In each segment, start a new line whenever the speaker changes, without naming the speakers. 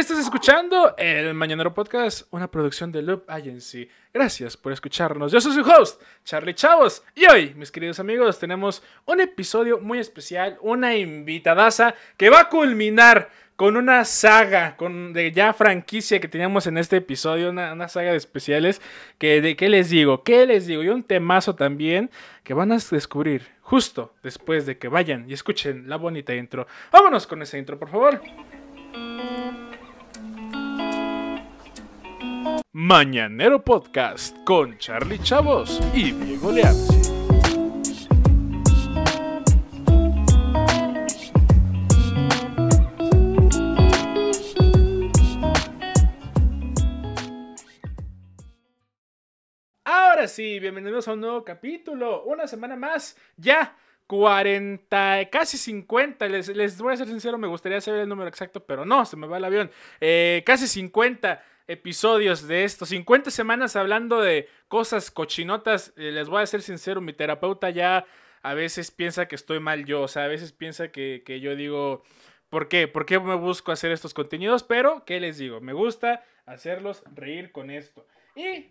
Estás escuchando el Mañanero Podcast, una producción de Loop Agency. Gracias por escucharnos. Yo soy su host, Charlie Chavos. Y hoy, mis queridos amigos, tenemos un episodio muy especial, una invitadaza que va a culminar con una saga, con de ya franquicia que teníamos en este episodio, una, saga de especiales, que de qué les digo, qué les digo, y un temazo también que van a descubrir justo después de que vayan y escuchen la bonita intro. Vámonos con esa intro, por favor. Mañanero Podcast con Charlie Chavos y Diego Leal. sí, bienvenidos a un nuevo capítulo, una semana más, ya 40, casi 50, les, les voy a ser sincero, me gustaría saber el número exacto, pero no, se me va el avión, eh, casi 50 episodios de estos 50 semanas hablando de cosas cochinotas. Eh, les voy a ser sincero, mi terapeuta ya a veces piensa que estoy mal yo, o sea, a veces piensa que, yo digo, ¿por qué? ¿Por qué me busco hacer estos contenidos? Pero, ¿qué les digo? Me gusta hacerlos reír con esto. Y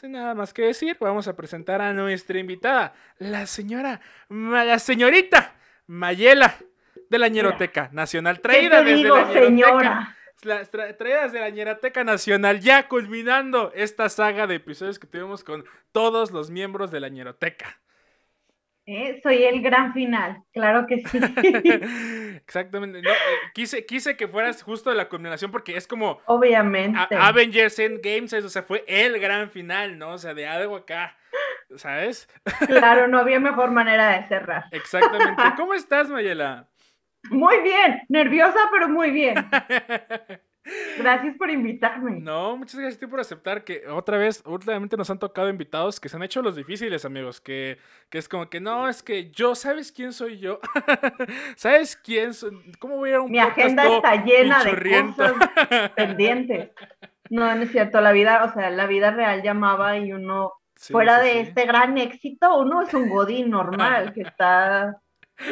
sin nada más que decir, vamos a presentar a nuestra invitada, la señora, la señorita Mayela de la Ñeroteca Nacional, traída desde la Señora las traídas de la Ñerateca Nacional, ya culminando esta saga de episodios que tuvimos con todos los miembros de la Ñeroteca.
Eh, soy el gran final, claro que sí.
Exactamente. Eh, quise, quise que fueras justo la culminación porque es como.
Obviamente.
Avengers Endgame, Games, o sea, fue el gran final, ¿no? O sea, de algo acá, ¿sabes?
Claro, no había mejor manera de cerrar.
Exactamente. ¿Cómo estás, Mayela?
Muy bien, nerviosa, pero muy bien. Gracias por invitarme.
No, muchas gracias a ti por aceptar que otra vez, últimamente nos han tocado invitados que se han hecho los difíciles, amigos, que, que es como que no, es que yo, ¿sabes quién soy yo? ¿Sabes quién soy? ¿Cómo voy a ir a un Mi agenda está llena de
cosas pendientes. No, no es cierto, la vida, o sea, la vida real llamaba y uno, fuera de este gran éxito, uno es un godín normal que está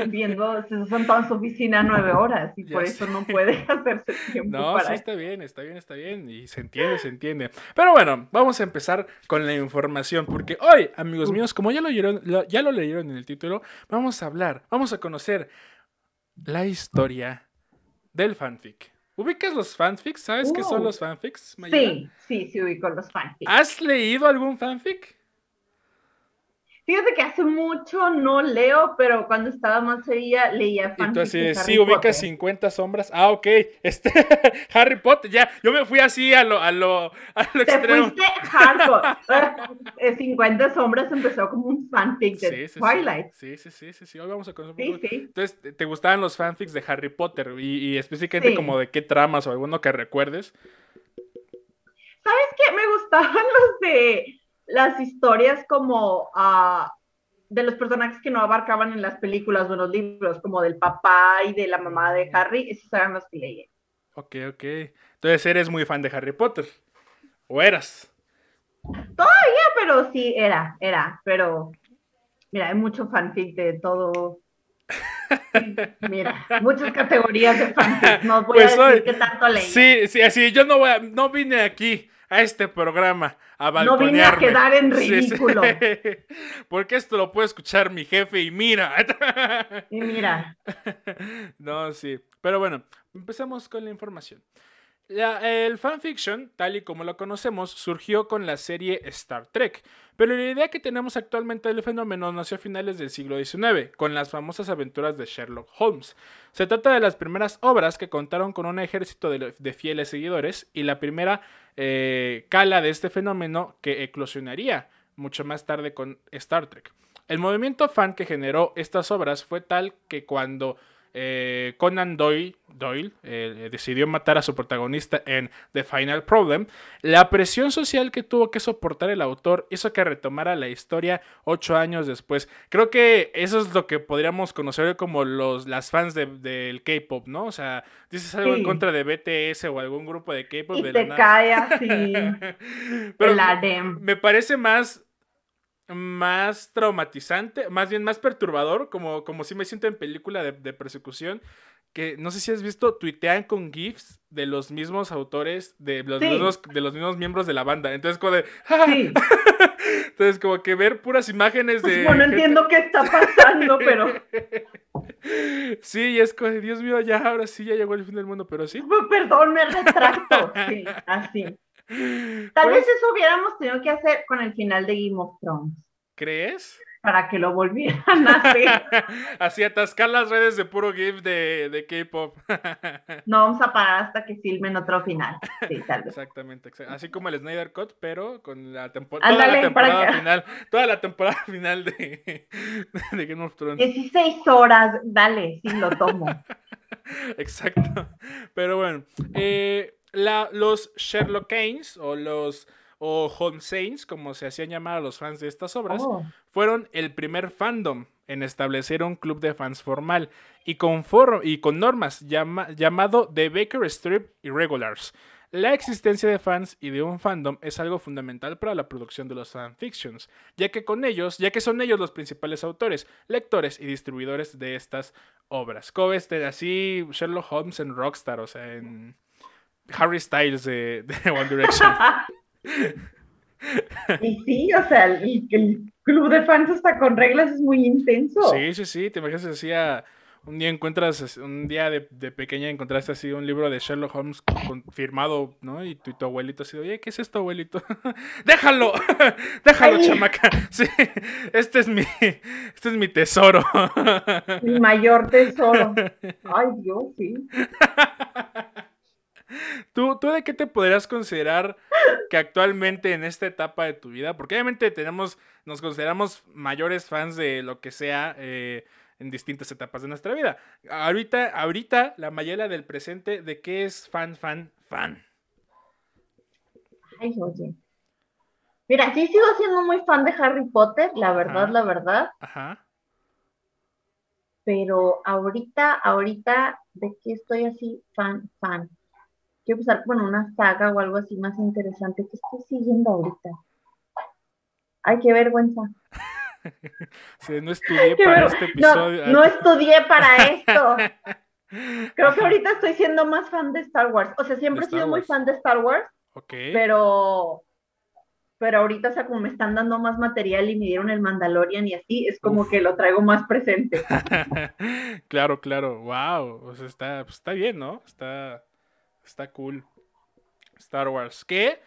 viendo, son toda su oficina nueve horas y por eso no puede hacerse tiempo. No, para sí, está
bien, está bien, está bien. Y se entiende, se entiende. Pero bueno, vamos a empezar con la información, porque hoy, amigos míos, como ya lo, leyeron, ya lo leyeron en el título, vamos a hablar, vamos a conocer la historia del fanfic. ¿Ubicas los fanfics? ¿Sabes qué son los fanfics? Sí, sí, sí ubico los fanfics. ¿Has leído
algún fanfic? Fíjate que hace mucho no leo, pero cuando estaba más seguida leía fanfics. Entonces, sí,
ubica 50 sombras. Ah, ok. Este, Harry Potter, ya. Yo me fui así a lo, a lo, a lo
extremo. Te fuiste Potter. 50 eh, sombras empezó como un fanfic de Twilight.
Sí, sí, sí, sí, sí. Hoy vamos a conocer un poco. Entonces, ¿te gustaban los fanfics de Harry Potter? Y, y específicamente como de qué tramas o alguno que recuerdes.
¿Sabes qué? Me gustaban los de las historias como ah, de los personajes que no abarcaban en las películas o en los libros, como del papá y de la mamá de Harry, esas eran las que leí
Ok, ok. Entonces eres muy fan de Harry Potter. ¿O eras?
Todavía, pero sí, era, era. Pero, mira, hay mucho fanfic de todo. Mira, muchas categorías de fanfic. No voy a pues decir que tanto leí.
Sí, sí, así yo no voy no vine aquí a este programa a balconearme. No vine a quedar en ridículo. Porque esto lo puede escuchar mi jefe y mira. Y mira. No, sí. Pero bueno, empezamos con la información el fanfiction, tal y como lo conocemos, surgió con la serie Star Trek, pero la idea que tenemos actualmente del fenómeno nació a finales del siglo XIX, con las famosas aventuras de Sherlock Holmes. Se trata de las primeras obras que contaron con un ejército de, fieles seguidores y la primera eh, cala de este fenómeno que eclosionaría mucho más tarde con Star Trek. El movimiento fan que generó estas obras fue tal que cuando eh, Conan Doyle, eh, eh, decidió matar a su protagonista en The Final Problem, la presión social que tuvo que soportar el autor hizo que retomara la historia ocho años después. Creo que eso es lo que podríamos conocer como los, las fans del K-pop, ¿no? O sea, dices algo en contra de BTS o algún grupo de K-pop. Y te cae
así. Pero la e me
parece más más traumatizante, más bien más perturbador, como, como si me siento en película de, persecución, que no sé si has visto, tuitean con GIFs de los mismos autores, de los, mismos, de los mismos miembros de la banda. Entonces, como de... Entonces, como que ver puras imágenes pues, de... Bueno, entiendo
qué está pasando, pero...
Sí, y es como, Dios mío, ya, ahora sí, ya llegó el fin del mundo, pero sí.
Perdón, me retracto. Sí, así. Tal vez pues eso hubiéramos tenido que hacer con el final de Game of Thrones.
¿Crees?
Para que lo volvieran a hacer.
Así atascar las redes de puro GIF de, de K-pop.
no vamos a parar hasta que filmen otro final. Sí, tal vez.
Exactamente, así como el Snyder Cut, pero con la, toda la temporada final. Toda la temporada final de, Game of Thrones.
16 horas, dale, si lo tomo.
Exacto. Pero bueno, eh, los Sherlock Haynes o los o Saints, como se hacían llamar a los fans de estas obras, oh. fueron el primer fandom en establecer un club de fans formal y con, con normas llamado The Baker Street Irregulars. La existencia de fans y de un fandom es algo fundamental para la producción de los fanfictions, ya que con ellos, ya que son ellos los principales autores, lectores y distribuidores de estas obras. Cove así Sherlock Holmes en Rockstar, o sea, en Harry Styles de, One Direction.
y sí, o sea, el, club de fans hasta con reglas es muy intenso. Sí, sí, sí,
te imaginas decía un día encuentras, un día de, pequeña encontraste así un libro de Sherlock Holmes firmado ¿no? Y tu, y tu abuelito así, oye, ¿qué es esto, abuelito? ¡Déjalo!
¡Déjalo, chamaca!
Sí, este es mi, este es mi tesoro.
Mi mayor tesoro. Ay, Dios, sí.
¿Tú, ¿Tú de qué te podrías considerar que actualmente en esta etapa de tu vida? Porque obviamente tenemos, nos consideramos mayores fans de lo que sea eh, en distintas etapas de nuestra vida. Ahorita, ahorita, la Mayela del presente, ¿de qué es fan, fan, fan?
Ay, oye. Mira, sí sigo siendo muy fan de Harry Potter, la verdad, la verdad. Ajá pero ahorita, ahorita, ¿de qué estoy así? Fan, fan quiero empezar bueno una saga o algo así más interesante que estoy siguiendo ahorita. Ay, qué vergüenza.
sí, no estudié para este episodio. No, no
estudié para esto. Creo que ahorita estoy siendo más fan de Star Wars. O sea, siempre he sido muy fan de Star Wars. Ok. Pero, pero ahorita, o sea, como me están dando más material y me dieron el Mandalorian y así, es como que lo traigo más presente.
claro, claro. Wow. O sea, está, pues está bien, ¿no? Está, Está cool. Star Wars. Que,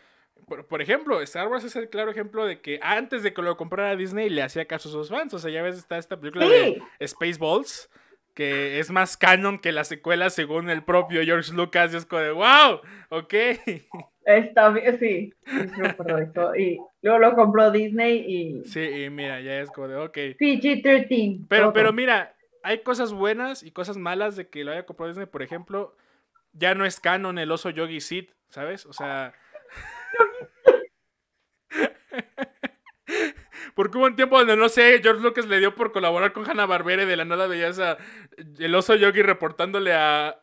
por, ejemplo, Star Wars es el claro ejemplo de que antes de que lo comprara Disney le hacía caso a sus fans. O sea, ya ves, está esta película de Spaceballs, que es más canon que la secuela según el propio George Lucas. Y es como de, wow, ok. Está bien, sí, Y luego lo
compró Disney y.
Sí, y mira, ya es como de, ok.
PG-13. Pero, pero
mira, hay cosas buenas y cosas malas de que lo haya comprado Disney. Por ejemplo, ya no es canon el oso Yogi Sid, ¿sabes? O sea. Porque hubo un tiempo donde, no sé, George Lucas le dio por colaborar con Hanna Barbera de la nada belleza el oso Yogi reportándole a,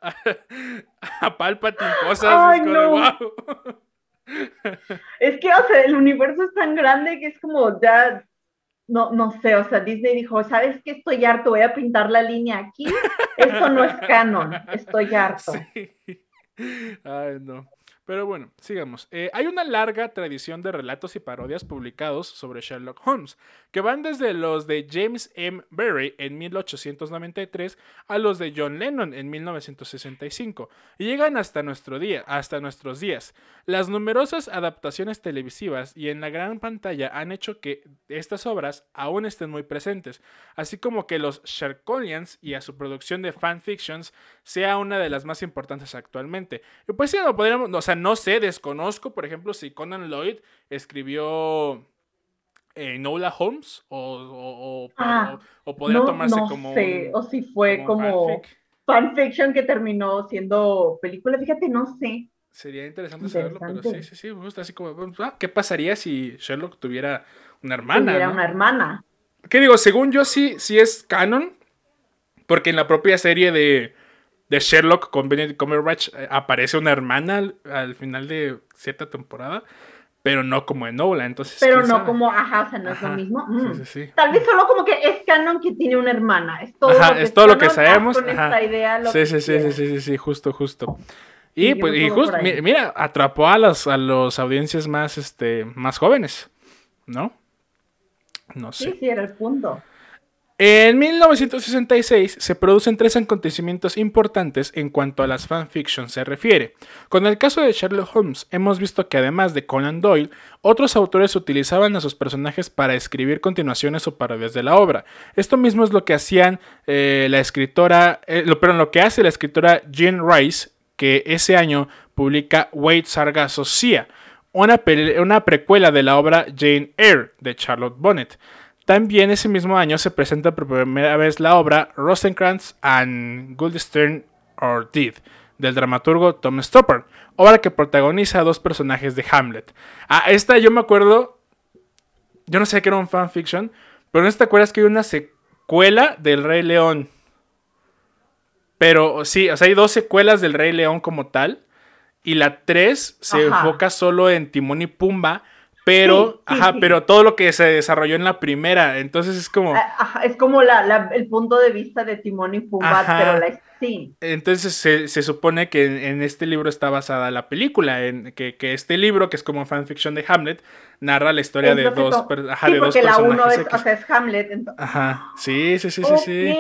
a, Palpatine cosas. Ay,
es que, o sea, el universo es tan grande que es como ya no, no sé, o sea, Disney dijo, ¿sabes qué? Estoy harto, voy a pintar la línea aquí. Esto no es canon, estoy harto.
Ay, no. Pero bueno, sigamos. Eh, hay una larga tradición de relatos y parodias publicados sobre Sherlock Holmes, que van desde los de James M. Berry en 1893 a los de John Lennon en 1965, y llegan hasta, nuestro día, hasta nuestros días. Las numerosas adaptaciones televisivas y en la gran pantalla han hecho que estas obras aún estén muy presentes, así como que los Sherlockians y a su producción de fanfictions sea una de las más importantes actualmente. pues sí, no podríamos, no sé, desconozco, por ejemplo, si Conan Lloyd escribió eh, Nola Holmes o, o, ah, podría tomarse no como. Sé. o si fue como,
fanfiction que terminó siendo película. Fíjate, no sé.
Sería interesante, saberlo, pero sí, sí, sí, me gusta así como, pues, ah, ¿qué pasaría si Sherlock tuviera una hermana? Tuviera una
hermana.
¿Qué digo? Según yo sí, sí es canon, porque en la propia serie de, de Sherlock con Benedict Cumberbatch eh, aparece una hermana al, final de cierta temporada, pero no como en Nola, entonces... Pero no
como, ajá, o sea, no es lo mismo. Mm. Tal vez solo como que es canon que tiene una hermana, es todo, lo, que es todo lo que sabemos. Con Esta idea, sí, sí, sí,
sí, sí, sí, justo, justo. Y, pues, y justo, mira, atrapó a las a los audiencias más, este, más jóvenes, ¿no? No sé. Sí,
sí, era el punto.
En 1966 se producen tres acontecimientos importantes en cuanto a las fanfictions se refiere. Con el caso de Sherlock Holmes hemos visto que además de Conan Doyle, otros autores utilizaban a sus personajes para escribir continuaciones o parodias de la obra. Esto mismo es lo que hacían eh, la escritora, eh, perdón, lo que hace la escritora Jean Rice, que ese año publica Wait, Sargasso Sia, una, una precuela de la obra Jane Eyre de Charlotte Bonnet. También ese mismo año se presenta por primera vez la obra Rosencrantz and Guildenstern or Dead. del dramaturgo Tom Stoppard, obra que protagoniza a dos personajes de Hamlet. A esta yo me acuerdo, yo no sé que era un fanfiction, pero no te acuerdas que hay una secuela del Rey León. Pero sí, o sea, hay dos secuelas del Rey León como tal, y la tres se enfoca solo en Timón y Pumba, pero, ajá, pero todo lo que se desarrolló en la primera, entonces es como... Ah,
ajá, es como la, la, el punto de vista de Timón y Pumbat, pero la... Sí.
Entonces se, se supone que en, este libro está basada la película, en que, que, este libro, que es como fanfiction de Hamlet, narra la historia de dos, personas. ajá, de dos personajes. Porque la uno es, o
sea, es Hamlet. Entonces.
Ajá, sí, sí, sí, sí. sí.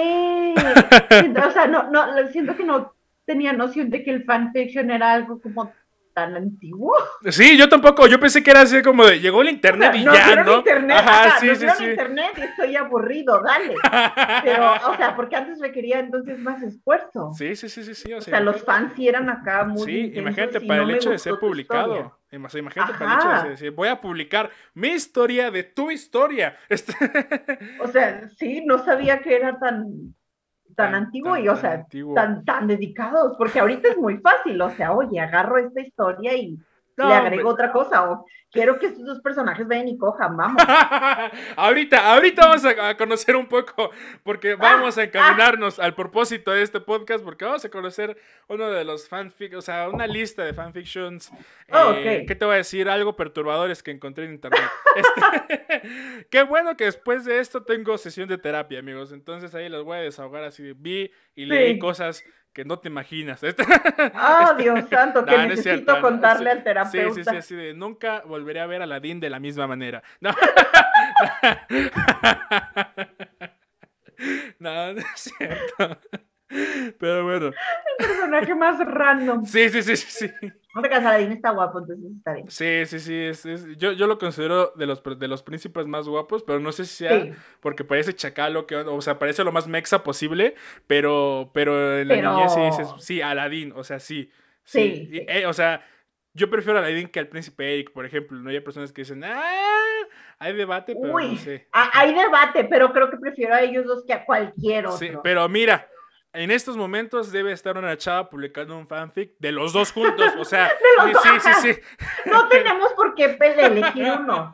o sea, no, no, siento que no tenía noción de que el fanfiction era algo como tan antiguo.
Sí, yo tampoco, yo pensé que era así como de, llegó el internet y ya, ¿no? Internet, Ajá, sí, sí, sí.
internet y estoy aburrido, dale. Pero, o sea, porque antes requería entonces más esfuerzo. Sí, sí, sí, sí, sí. O sea, los fans sí eran acá muy Sí, imagínate, para el hecho de ser publicado.
Imagínate para el hecho de decir, voy a publicar mi historia de tu historia.
o sea, sí, no sabía que era tan tan, antiguo y, o sea, tan, tan, tan dedicados, porque ahorita es muy fácil, o sea, oye, agarro esta historia y ¿Le agrego otra cosa o oh, quiero que estos dos personajes vayan y cojan? Vamos.
ahorita, ahorita vamos a, conocer un poco, porque ah, vamos a ah. encaminarnos al propósito de este podcast, porque vamos a conocer uno de los fanfic, o sea, una lista de fanfictions. Eh, oh, ¿Qué te voy a decir? Algo perturbadores que encontré en internet. Este, qué bueno que después de esto tengo sesión de terapia, amigos. Entonces ahí los voy a desahogar así. Vi y leí cosas que no te imaginas. Ah, oh, este, Dios santo, que necesito contarle al terapeuta. Sí, sí, sí, así de nunca volveré a ver a Aladín de la misma manera. no, no es cierto. Pero bueno. El personaje más
random. Sí, sí, sí, sí. Porque Aladín está guapo, entonces está bien.
Sí, sí, sí. Es, yo, yo lo considero de los, de los príncipes más guapos, pero no sé si sea porque parece chacalo, que, o sea, parece lo más mexa posible, pero, pero en la niñez sí dices, sí, Aladín, o sea, sí. Sí. Eh, o sea, yo prefiero a Aladín que al príncipe Eric, por ejemplo. No hay personas que dicen, ah, hay debate, pero Uy,
Hay debate, pero creo que prefiero a ellos dos que a cualquier otro. Sí,
pero mira, en estos momentos debe estar una chava publicando un fanfic de los dos juntos. O sea, sí, sí,
sí, No tenemos por qué elegir uno.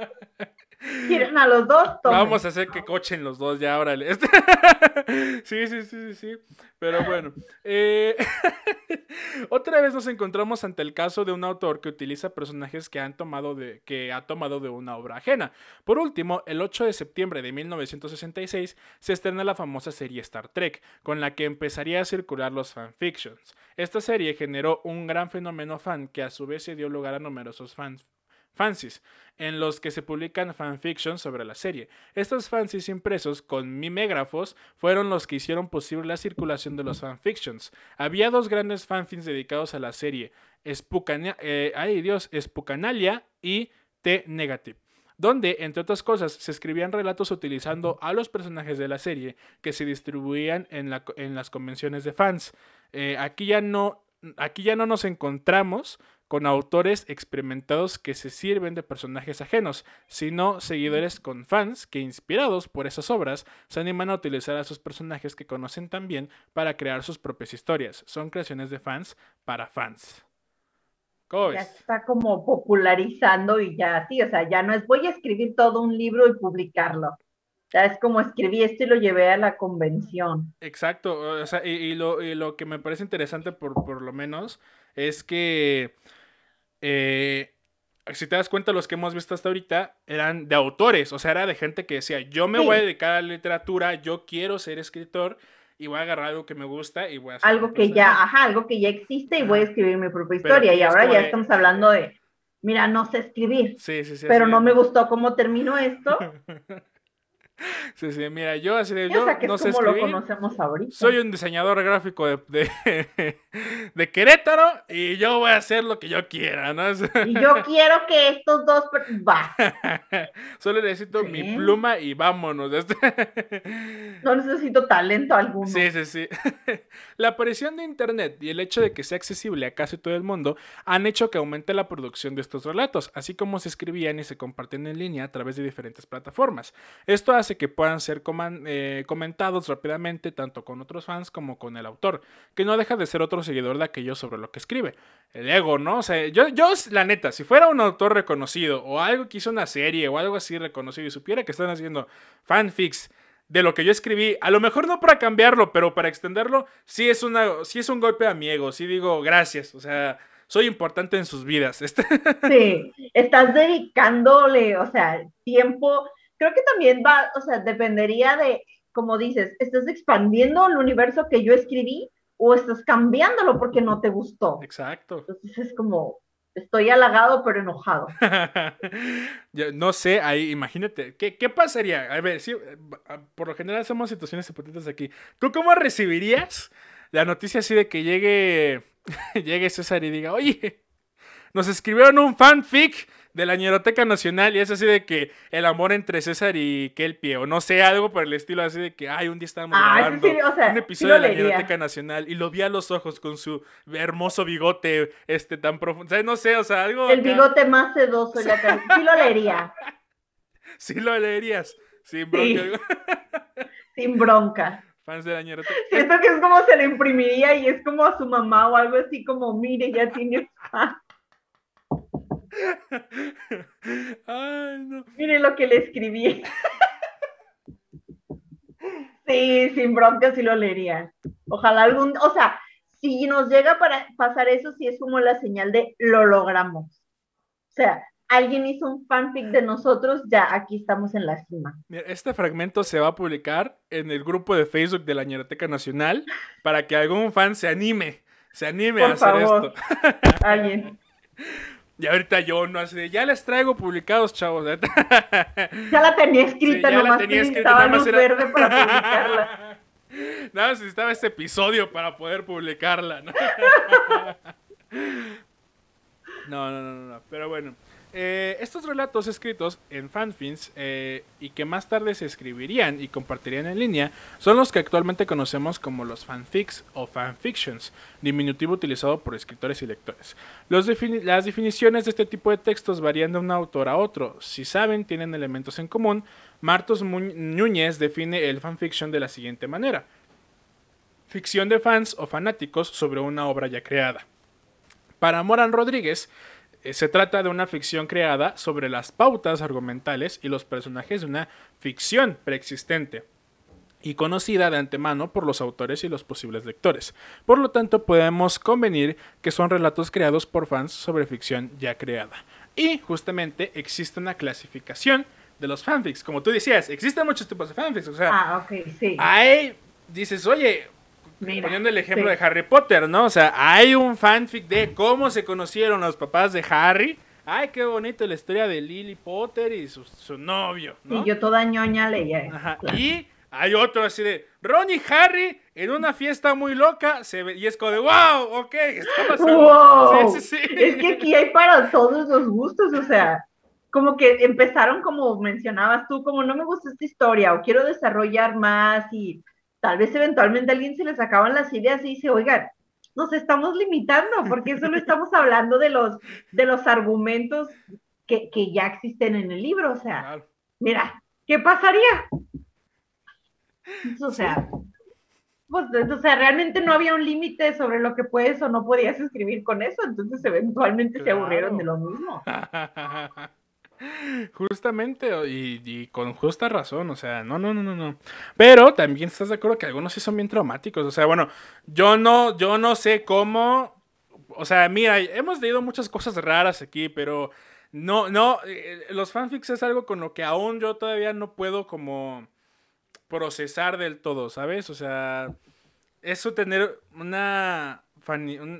Quieren a los dos, tomen. Vamos a hacer
que cochen los dos ya, órale. sí, sí, sí, sí, sí. Pero bueno. Eh, otra vez nos encontramos ante el caso de un autor que utiliza personajes que, han tomado de... que ha tomado de una obra ajena. Por último, el 8 de septiembre de 1966 se estrena la famosa serie Star Trek, con la que empezaría a circular los fanfictions. Esta serie generó un gran fenómeno fan que a su vez se dio lugar a numerosos fans fanzines, en los que se publican fanfictions sobre la serie. Estos fanfics impresos con mimégrafos fueron los que hicieron posible la circulación de los fanfictions. Había dos grandes fanfics dedicados a la serie, eh, Dios, Spucanalia y T Negative donde, entre otras cosas, se escribían relatos utilizando a los personajes de la serie que se distribuían en, las convenciones de fans. Eh, aquí, ya no, aquí ya no nos encontramos con autores experimentados que se sirven de personajes ajenos, sino seguidores con fans que, inspirados por esas obras, se animan a utilizar a sus personajes que conocen tan bien para crear sus propias historias. Son creaciones de fans para fans. Ya
está como popularizando y ya sí. o sea, ya no es voy a escribir todo un libro y publicarlo. Ya es como escribí esto y lo llevé a la convención.
Exacto, o sea, y, y, lo, y lo, que me parece interesante por, por lo menos es que eh, si te das cuenta, los que hemos visto hasta ahorita eran de autores, o sea, era de gente que decía, yo me voy a dedicar a la literatura, yo quiero ser escritor y voy a agarrar algo que me gusta y voy a hacer algo que ya,
ajá, algo que ya existe y voy a escribir mi propia historia y ahora ya estamos hablando de mira, no sé escribir. Sí, sí, sí, pero no me gustó cómo terminó esto.
Sí, sí, mira, yo así de yo no sé escribir. conocemos Soy un diseñador gráfico de, de, Querétaro y yo voy a hacer lo que yo quiera, ¿no? Y yo
quiero que estos dos va.
Solo necesito mi pluma y vámonos. Este
no necesito talento alguno.
Sí, sí, sí. La aparición de internet y el hecho de que sea accesible a casi todo el mundo han hecho que aumente la producción de estos relatos, así como se escribían y se comparten en línea a través de diferentes plataformas. Esto hace que puedan ser eh, comentados rápidamente tanto con otros fans como con el autor, que no deja de ser otro seguidor de aquello sobre lo que escribe. El ego, ¿no? O sea, yo, yo la neta, si fuera un autor reconocido o algo que hizo una serie o algo así reconocido y supiera que están haciendo fanfics de lo que yo escribí, a lo mejor no para cambiarlo, pero para extenderlo, sí es, una, sí es un golpe a mi ego, sí digo gracias, o sea, soy importante en sus vidas.
Sí, estás dedicándole, o sea, tiempo creo que también va, o sea, dependería de, como dices, ¿estás expandiendo el universo que yo escribí o estás cambiándolo porque no te gustó? Exacto. Entonces es como, estoy halagado pero enojado.
no sé, ahí imagínate, ¿qué, ¿qué, pasaría? A ver, sí, eh, por lo general hacemos situaciones hipotéticas aquí. ¿Tú cómo recibirías la noticia así de que llegue, llegue César y diga, oye, nos escribieron un fanfic de la Ñeroteca Nacional y es así de que el amor entre César y Kelpie, o no sé, algo por el estilo así de que, ay, un día estábamos ah, grabando un episodio de la Ñeroteca Nacional y lo vi a los ojos con su hermoso bigote, este, tan profundo, o sea, no sé, o sea, algo... El bigote
más sedoso, ya sí lo leería.
Sí lo leerías, sin bronca.
sin bronca.
Fans de la Ñeroteca.
Siento que es como se le imprimiría y es como a su mamá o algo así como, mire, ya tiene Ay, Mire lo que le escribí. sí, sin broncas sí lo leería. Ojalá algún, o sea, si nos llega para pasar eso, sí es como la señal de lo logramos. O sea, alguien hizo un fanfic de nosotros, ya aquí estamos en la cima.
este fragmento se va a publicar en el grupo de Facebook de la Ñeroteca Nacional para que algún fan se anime, se anime a hacer esto.
Alguien.
Y ahorita yo no así de, ya les traigo publicados, chavos.
ya la tenía escrita, ya nomás la tenía escrita, nada más verde para publicarla.
Nada más necesitaba este episodio para poder publicarla. ¿no? no, no, no, no. Pero bueno. Eh, estos relatos escritos en fanfins eh, y que más tarde se escribirían y compartirían en línea son los que actualmente conocemos como los fanfics o fanfictions, diminutivo utilizado por escritores y lectores. las definiciones de este tipo de textos varían de un autor a otro. Si saben, tienen elementos en común. Martos Núñez define el fanfiction de la siguiente manera. Ficción de fans o fanáticos sobre una obra ya creada. Para Moran Rodríguez, se trata de una ficción creada sobre las pautas argumentales y los personajes de una ficción preexistente y conocida de antemano por los autores y los posibles lectores. Por lo tanto, podemos convenir que son relatos creados por fans sobre ficción ya creada. Y justamente existe una clasificación de los fanfics. Como tú decías, existen muchos tipos de fanfics. O sea, ah, ok, sí. Ahí dices, oye, poniendo el ejemplo de Harry Potter, ¿no? O sea, hay un fanfic de cómo se conocieron los papás de Harry. Ay, qué bonito la historia de Lily Potter y su, su novio,
¿no? Y yo toda ñoña leía.
Y hay otro así de Ron y Harry en una fiesta muy loca y es como de wow, ok, está pasando. Wow. Es que aquí hay
para todos los gustos, o sea, como que empezaron como mencionabas tú, como no me gusta esta historia o quiero desarrollar más y tal vez eventualmente a alguien se les acaban las ideas y dice, oigan, nos estamos limitando porque solo estamos hablando de los, de los argumentos que, que ya existen en el libro. O sea, mira, ¿qué pasaría? O sea, pues, o sea, realmente no había un límite sobre lo que puedes o no podías escribir con eso, entonces eventualmente se aburrieron de lo mismo.
Justamente, y, con justa razón, o sea, no, no, no, no, no. Pero también estás de acuerdo que algunos sí son bien traumáticos, o sea, bueno, yo no, yo no sé cómo, o sea, mira, hemos leído muchas cosas raras aquí, pero no, no, eh, los fanfics es algo con lo que aún yo todavía no puedo como procesar del todo, ¿sabes? O sea, eso tener una,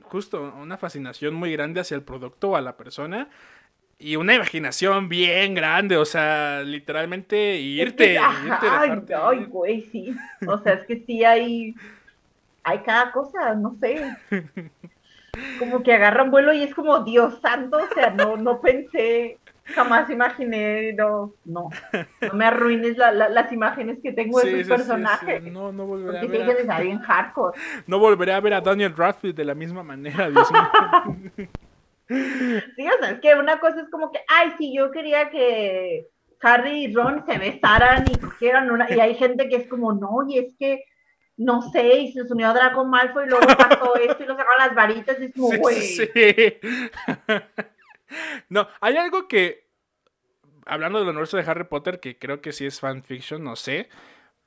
justo, una fascinación muy grande hacia el producto o a la persona y una imaginación bien grande, o sea, literalmente irte.
ay, güey, sí. O sea, es que sí hay, hay cada cosa, no sé. Como que agarran vuelo y es como Dios santo, o sea, no, no pensé, jamás imaginé, no, no, no me arruines las imágenes que tengo de sus personajes. no, no volveré a ver. A...
No volveré a ver a Daniel Radcliffe de la misma manera, Dios mío.
Sí, o sea, es que una cosa es como que, ay, si yo quería que Harry y Ron se besaran y cogieran una, y hay gente que es como, no, y es que, no sé, y se unió a Draco Malfoy y luego pasó esto y lo sacaron las varitas y es como, güey. Sí,
no, hay algo que, hablando del nuestro de Harry Potter, que creo que sí es fanfiction, no sé,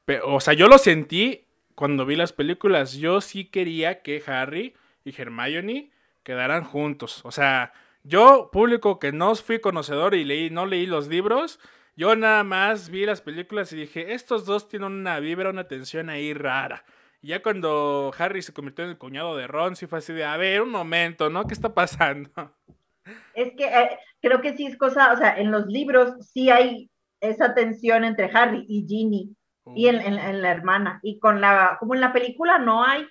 pero, o sea, yo lo sentí cuando vi las películas, yo sí quería que Harry y Hermione quedarán juntos. O sea, yo, público que no fui conocedor y leí, no leí los libros, yo nada más vi las películas y dije, estos dos tienen una vibra, una tensión ahí rara. ya cuando Harry se convirtió en el cuñado de Ron, sí fue así de, a ver, un momento, ¿no? ¿Qué está pasando?
Es que eh, creo que sí es cosa, o sea, en los libros sí hay esa tensión entre Harry y Ginny y en, en, la hermana. Y con la, como en la película no hay,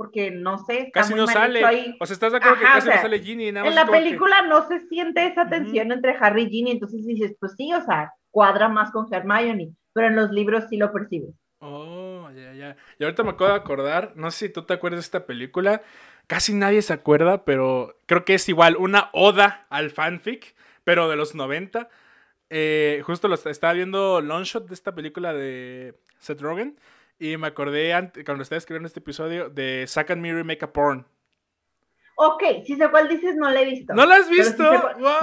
porque no sé. Casi no sale. Ahí. O sea, estás de acuerdo que casi no sale Ginny. Nada más en la película no se siente esa tensión entre Harry y Ginny, entonces dices, pues sí, o sea, cuadra más con Hermione, pero en los libros sí lo percibes.
Oh, ya, ya. Y ahorita me acabo de acordar, no sé si tú te acuerdas de esta película, casi nadie se acuerda, pero creo que es igual una oda al fanfic, pero de los 90. Eh, justo estaba viendo Longshot de esta película de Seth Rogen y me acordé cuando estaba escribiendo este episodio de Sack and Mirror Make a Porn.
Ok, si sé cuál dices, no la he visto. ¿No la has visto?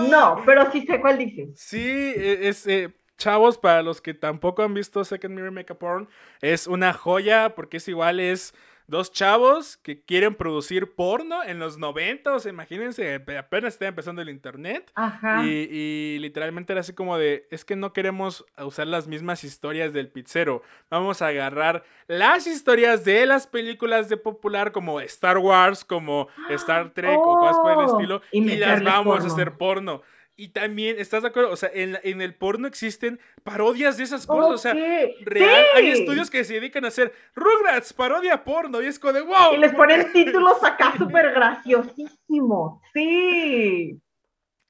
No, pero sí sé cuál dices.
Sí, e-, es, eh, chavos, para los que tampoco han visto Second Mirror Make a Porn, es una joya porque es igual, es Dos chavos que quieren producir porno en los 90, imagínense, apenas está empezando el internet. Ajá. Y, y, literalmente era así como de, es que no queremos usar las mismas historias del pizzero. Vamos a agarrar las historias de las películas de popular como Star Wars, como ¡Ah! Star Trek o cosas por el oh. estilo, y, las vamos a hacer porno. Y también, ¿estás de acuerdo? O sea, en, en el porno existen parodias de esas cosas. O sea, real, hay estudios que se dedican a hacer
Rugrats, parodia porno, y es como de wow. Y les ponen títulos acá súper graciosísimos. Sí.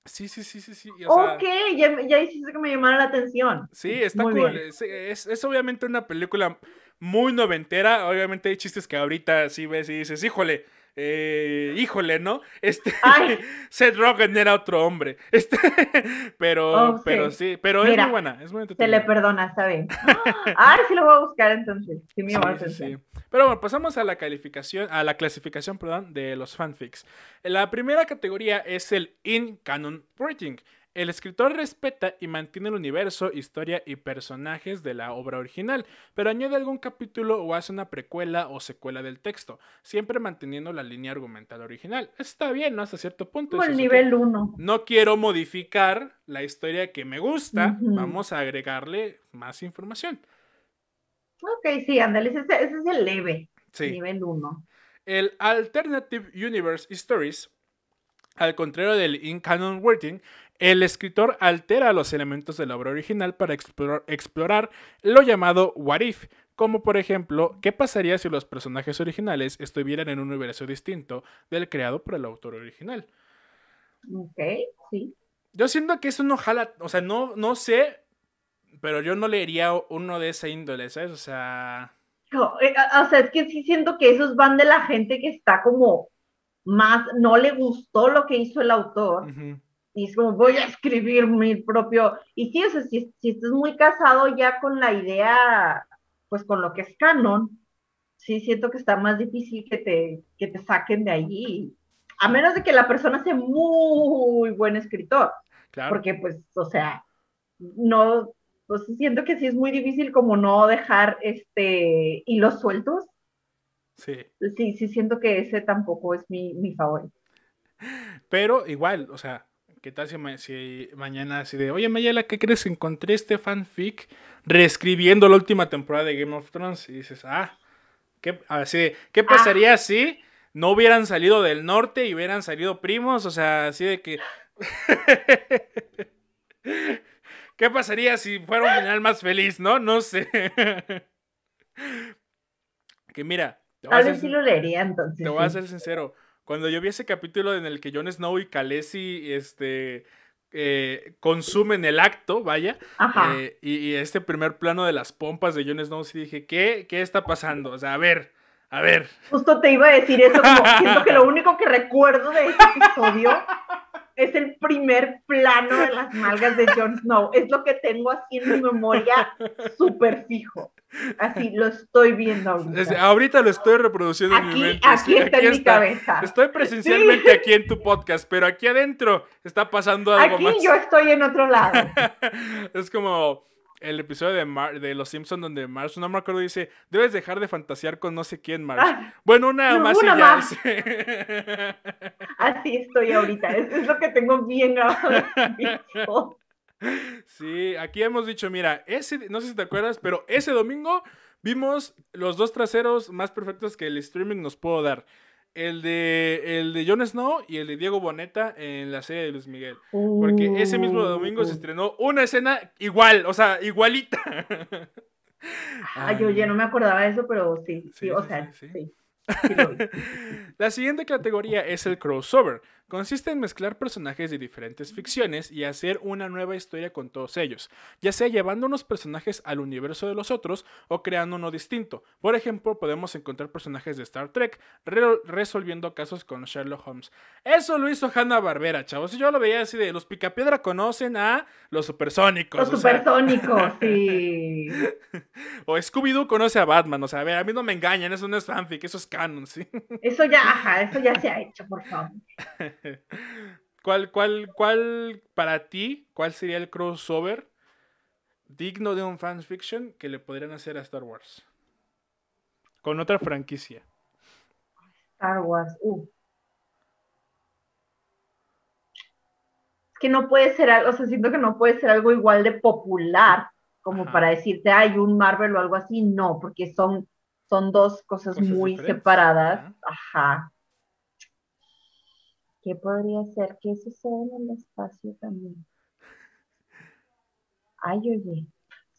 Sí, sí, sí, sí, sí. O ok, sea, ya, ya, hiciste que me llamara la atención. Sí, está cool. Es,
es, es, obviamente una película muy noventera. Obviamente hay chistes que ahorita sí ves y dices, híjole, eh, híjole, ¿no? Este, Seth Rogen era otro hombre. Este, pero, sí. pero sí, pero es muy buena,
es le perdona, está bien. ahora sí lo voy a buscar entonces. Pero bueno, pasamos
a la calificación, a la clasificación, perdón, de los fanfics. La primera categoría es el in canon writing. El escritor respeta y mantiene el universo, historia y personajes de la obra original, pero añade algún capítulo o hace una precuela o secuela del texto, siempre manteniendo la línea argumental original. Está bien, ¿no? Hasta cierto punto. Como el nivel 1. No quiero modificar la historia que me gusta, vamos a agregarle más información.
Ok, sí, andale. ese, es el leve. Nivel 1.
El Alternative Universe Stories al contrario del In-Canon Wording, el escritor altera los elementos de la obra original para explorar lo llamado what if, como por ejemplo, ¿qué pasaría si los personajes originales estuvieran en un universo distinto del creado por el autor original?
Ok, sí.
Yo siento que eso no jala, o sea, no, no sé, pero yo no leería uno de esa índole, ¿sabes? O sea...
No, eh, o sea, es que sí siento que esos van de la gente que está como más, no le gustó lo que hizo el autor y es como voy a escribir mi propio, y sí, o sea, si, si, estás muy casado ya con la idea, pues con lo que es canon, sí siento que está más difícil que te, que te saquen de allí, a menos de que la persona sea muy buen escritor, claro. porque pues, o sea, no, pues siento que sí es muy difícil como no dejar este hilos sueltos. Sí. Sí, sí siento que ese tampoco es mi, mi favorito.
Pero igual, o sea, ¿Qué tal si, mañana así de, oye Mayela, ¿qué crees? Encontré este fanfic reescribiendo la última temporada de Game of Thrones. Y dices, ah, ¿qué, así ¿qué ah. pasaría si no hubieran salido del norte y hubieran salido primos? O sea, así de que... ¿Qué pasaría si fuera un final más feliz, no? No sé. que mira. Te a, a ver si lo leería entonces. Te voy a ser sincero cuando yo vi ese capítulo en el que Jon Snow y Khaleesi, este, eh, consumen el acto, vaya. Eh, y, este primer plano de las pompas de Jon Snow, sí dije, ¿qué, ¿qué está pasando? O sea, a ver, a ver.
Justo te iba a decir eso, como siento que lo único que recuerdo de este episodio es el primer plano de las malgas de Jon Snow. Es lo que tengo así en mi memoria súper fijo. Así lo estoy viendo
ahorita. lo estoy reproduciendo en mi mente. Aquí está en mi cabeza. Estoy presencialmente aquí en tu podcast, pero aquí adentro está pasando algo más. Aquí yo estoy en otro lado. es como el episodio de, de Los Simpsons donde Marge, no me acuerdo, dice, debes dejar de fantasear con no sé quién, Marge. Ah, bueno, una más y ya.
Así estoy ahorita, es, es, lo que tengo bien grabado.
sí, aquí hemos dicho, mira, ese, no sé si te acuerdas, pero ese domingo vimos los dos traseros más perfectos que el streaming nos pudo dar el de, el de Jon Snow y el de Diego Boneta en la serie de Luis Miguel. Porque uh, ese mismo uh, domingo se uh. estrenó una escena igual, o sea, igualita. Ay, yo ya no
me acordaba de eso, pero sí, sí, o sea, sí.
La siguiente categoría es el crossover consiste en mezclar personajes de diferentes ficciones y hacer una nueva historia con todos ellos, ya sea llevando unos personajes al universo de los otros o creando uno distinto. Por ejemplo, podemos encontrar personajes de Star Trek resolviendo casos con Sherlock Holmes. Eso lo hizo Hanna Barbera, chavos. Yo lo veía así de los picapiedra conocen a los supersónicos. Los supersónicos,
sí.
O Scooby-Doo conoce a Batman, o sea, a ver, a mí no me engañan, eso no es fanfic, eso es canon, sí.
Eso ya, ajá, eso ya se ha hecho, por favor.
¿Cuál, cuál, cuál, para ti, cuál sería el crossover digno de un fanfiction que le podrían hacer a Star Wars? Con otra franquicia.
Star Wars, uh. Es que no puede ser algo, o sea, siento que no puede ser algo igual de popular como para decirte, hay un Marvel o algo así, no, porque son, son dos cosas, muy separadas. Ajá. ¿Qué podría ser? ¿Qué sucede en el espacio también? Ay, oye,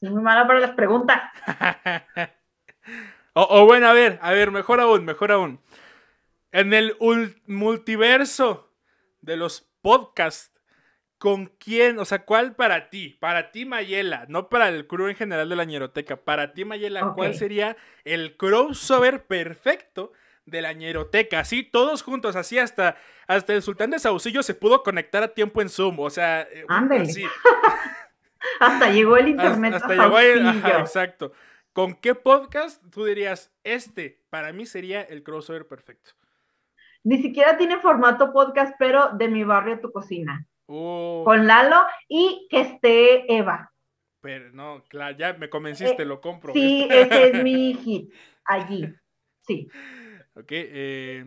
soy muy mala para las preguntas.
o, bueno, a ver, a ver, mejor aún, mejor aún. En el multiverso de los podcasts, ¿con quién? O sea, ¿cuál para ti? Para ti, Mayela, no para el crew en general de la ñeroteca. Para ti, Mayela, ¿cuál sería el crossover perfecto de la ñeroteca, así todos juntos, así hasta, el sultán de Saucillo se pudo conectar a tiempo en Zoom, o sea, eh,
hasta llegó el internet. Hasta,
exacto. ¿Con qué podcast tú dirías, este para mí sería el crossover perfecto?
Ni siquiera tiene formato podcast, pero de mi barrio a tu cocina.
Oh. Con
Lalo y que esté Eva.
Pero no, ya me eh, convenciste, lo compro. Sí, ese es
mi hit allí. Sí.
Ok, eh,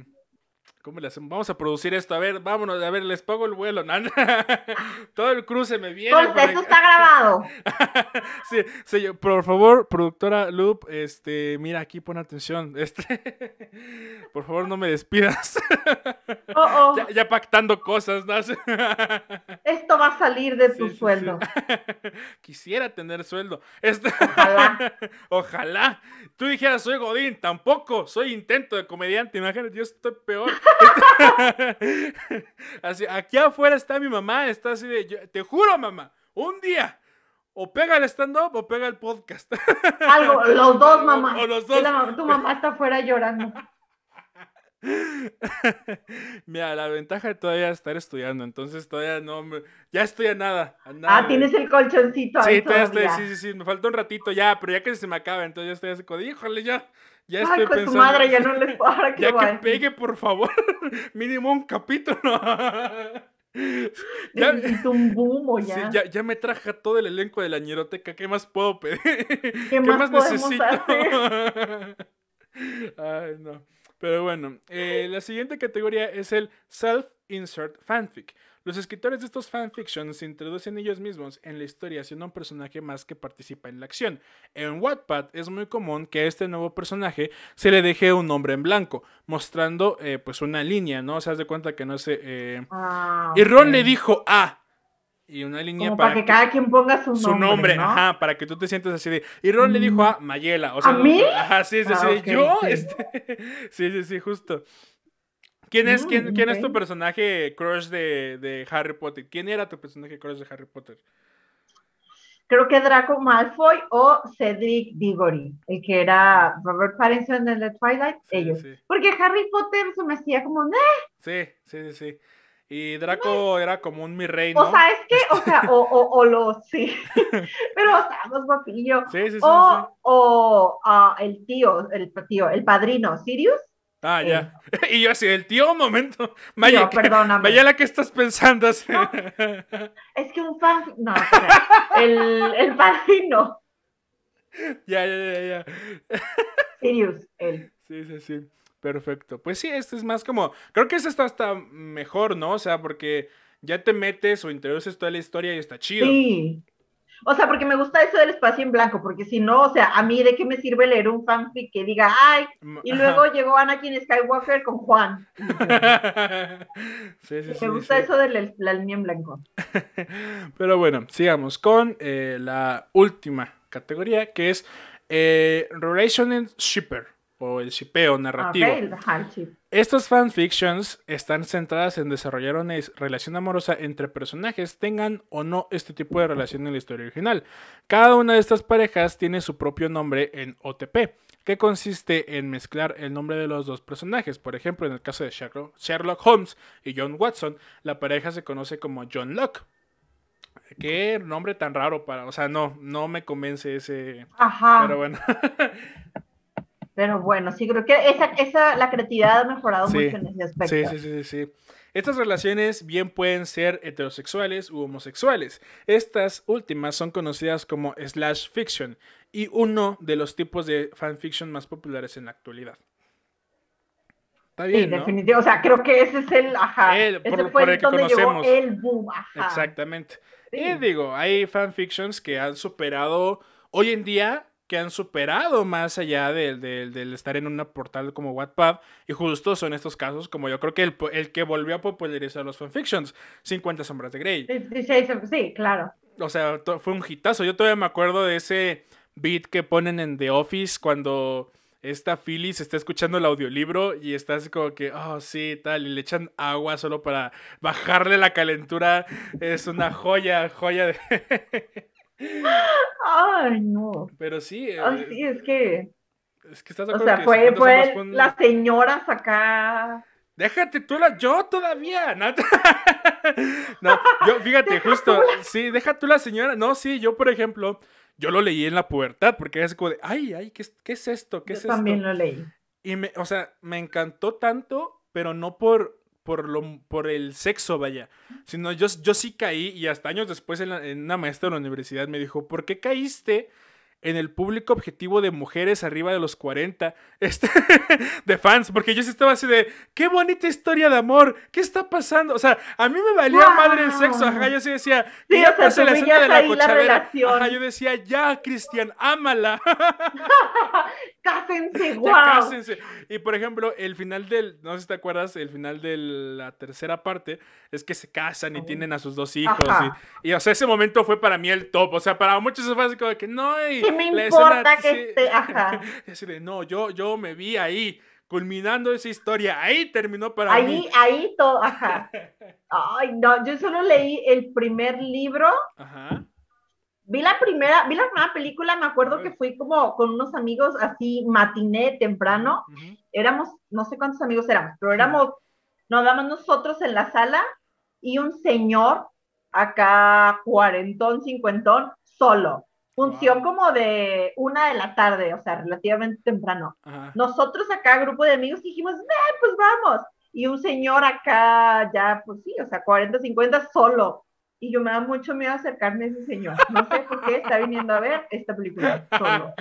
¿Cómo le hacemos? Vamos a producir esto. A ver, vámonos. A ver, les pago el vuelo. Todo el cruce me viene. Porque eso está
grabado.
sí, por favor, productora Loop, este, mira aquí, pon atención. Este, por favor, no me despidas. Oh, oh. Ya, pactando cosas. ¿no?
esto va a salir de tu sueldo.
Quisiera tener sueldo. Este, ojalá. ojalá. Tú dijeras, soy Godín. Tampoco. Soy intento de comediante. Imagínate, yo estoy peor. así, aquí afuera está mi mamá, está así de, yo, te juro mamá, un día o pega el stand-up o pega el podcast.
Algo, los dos mamá. tu mamá está afuera llorando.
Mira, la ventaja de todavía estar estudiando, entonces todavía no hombre, ya estoy a nada, ah, tienes el colchoncito. Sí, ahí todavía, todavía sí, sí, sí, me falta un ratito ya, pero ya que se me acaba, entonces ya estoy así, híjole, ya, ya estoy pensando. ya no que Ya pegue, por favor. Mínimo un capítulo. ya,
un boom, ya.
ya, me traja todo el elenco de la ñeroteca. ¿Qué más puedo pedir? ¿Qué, más, necesito? Ay, no. Pero bueno, eh, la siguiente categoría es el Self-Insert Fanfic. Los escritores de estos fanfictions se introducen ellos mismos en la historia siendo un personaje más que participa en la acción. En Wattpad es muy común que a este nuevo personaje se le deje un nombre en blanco, mostrando eh, pues una línea, ¿no? O sea, se hace de cuenta que no sé... Eh, ah, y Ron le dijo, ah, y una línea para, para que, cada quien ponga su, nombre, su nombre. ajá, para que tú te sientas así de. Y Ron le dijo mm. a Mayela, o sea, ¿A mí? Ajá, sí, ah, es yo, Este... sí, sí, sí, justo. ¿Quién es, mm, quién, ¿quién es tu personaje crush de, de, Harry Potter? ¿Quién era tu personaje crush de Harry Potter?
Creo que Draco Malfoy o Cedric Diggory, el que era Robert Pattinson en The Twilight, ellos. Porque Harry Potter se me hacía como, ¡Neh!
Sí, sí, sí, sí. Y Draco era como un mi rey, ¿no? O sea,
es que, o sea, este. o, o, lo, sí. Pero, o sea, los guapillos.
Sí, sí, sí. O,
sí. o ah, el tío, el tío, el padrino, Sirius.
Ah, ya. Y yo así, el tío, un momento. Maya, perdóname. Vaya la que estás pensando.
es que un fan. No, el, el padrino. Ya, ya, ya, ya. Sirius, él. Sí, sí, sí.
Perfecto. Pues sí, este es más como. Creo que este está hasta mejor, ¿no? O sea, porque ya te metes o introduces toda la historia y está chido. Sí.
O sea, porque me gusta eso del espacio en blanco, porque si no, o sea, a mí de qué me sirve leer un fanfic que diga, ay, mm, y luego llegó Anakin Skywalker con Juan.
sí, me gusta eso
de la, línea en blanco.
Pero bueno, sigamos con eh, la última categoría que es eh, Shipper o el shipeo narrativo. Ah, estas fanfictions están centradas en desarrollar una relación amorosa entre personajes, tengan o no este tipo de relación en la historia original. Cada una de estas parejas tiene su propio nombre en OTP, que consiste en mezclar el nombre de los dos personajes. Por ejemplo, en el caso de Sherlock Holmes y John Watson, la pareja se conoce como John Locke. Qué nombre tan raro para, o sea, no, no me convence ese. Ajá. Pero bueno.
Pero bueno, sí, creo que esa, esa la creatividad ha mejorado mucho en ese aspecto. Sí,
sí, sí, sí. Estas relaciones bien pueden ser heterosexuales u homosexuales. Estas últimas son conocidas como slash fiction y uno de los tipos de fanfiction más populares en la actualidad. Está bien, sí,
¿no? O sea, creo que ese es el, ajá, ese por, fue el donde conocemos. el boom,
Exactamente. Sí. Y digo, hay fanfictions que han superado hoy en día que han superado más allá del, estar en una portal como Wattpad. Y justo son estos casos como yo creo que el, el que volvió a popularizar los fanfictions, 50 sombras de Grey.
Sí, claro.
O sea, fue un hitazo. Yo todavía me acuerdo de ese beat que ponen en The Office cuando esta se está escuchando el audiolibro y estás como que, oh, sí, tal, y le echan agua solo para bajarle la calentura. Es una joya, joya de...
Ay, no.
Pero sí. Eh, ay, sí,
es que. Es que estás O sea, fue, fue las la señora
Déjate tú la. Yo todavía. No, yo, fíjate, justo. Sí, deja tú la señora. No, sí, yo, por ejemplo, yo lo leí en la pubertad porque es como de. Ay, ay, ¿qué, qué es esto? ¿Qué yo también lo leí. Y me, o sea, me encantó tanto, pero no por por, lo, por el sexo, vaya. Sino yo, yo sí caí y hasta años después en, una maestra de la universidad me dijo, ¿por qué caíste en el público objetivo de mujeres arriba de los 40, este, de fans, porque yo sí estaba así de, qué bonita historia de amor, ¿qué está pasando? O sea, a mí me valía madre el sexo, ajá, yo sí decía, ya la yo decía, ya, Cristian, ámala.
cásense, wow. cásense.
Y por ejemplo, el final del, no sé si te acuerdas, el final de la tercera parte es que se casan y tienen a sus dos hijos. Y, o sea, ese momento fue para mí el top, o sea, para muchos fue así como que, no, y... me importa que
esté?
no, yo, yo me vi ahí, culminando esa historia. Ahí terminó para mí. Ahí
ahí todo, ajá. Ay, no, yo solo leí el primer libro. Ajá. Vi la primera, vi la primera película, me acuerdo que fui como con unos amigos así matiné temprano. Éramos, no sé cuántos amigos éramos, pero éramos, nos damos nosotros en la sala y un señor acá cuarentón, cincuentón, solo. Función como de una de la tarde, o sea, relativamente temprano. Nosotros acá, grupo de amigos, dijimos, eh, pues vamos. Y un señor acá, ya, pues sí, o sea, 40, 50 solo. Y yo me da mucho miedo acercarme a ese señor. No sé por qué está viniendo a ver esta película solo.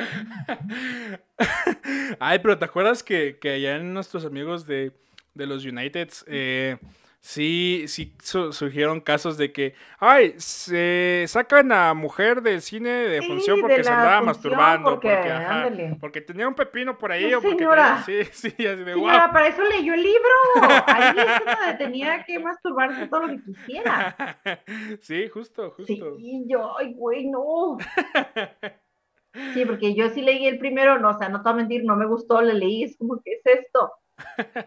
Ay, pero ¿te acuerdas que, allá en nuestros amigos de, de los Uniteds, eh, sí, sí surgieron casos de que, ay, se sacan a mujer del cine de función porque se andaba masturbando, porque, tenía un pepino por ahí. o porque señora, sí, sí, de señora,
para eso leyó el libro. Ahí es donde tenía que masturbarse todo lo que quisiera.
sí, justo, justo.
Sí, yo, ay, güey, no. Sí, porque yo sí leí el primero, no, o sea, no te voy a mentir, no me gustó, le leí, es como, ¿qué es esto?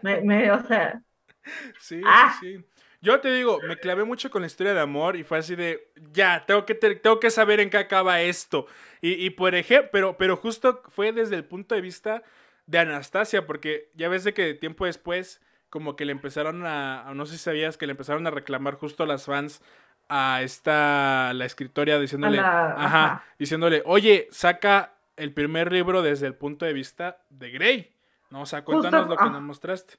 me, o sea,
Sí, sí, ah. sí. Yo te digo, me clavé mucho con la historia de amor y fue así de, ya, tengo que, tengo que saber en qué acaba esto. Y, y por ejemplo, pero, pero justo fue desde el punto de vista de Anastasia, porque ya ves de que tiempo después, como que le empezaron a, no sé si sabías, que le empezaron a reclamar justo a las fans a esta, la escritora diciéndole, ajá, diciéndole, oye, saca el primer libro desde el punto de vista de Grey, ¿no? O sea, cuéntanos lo que ah. nos mostraste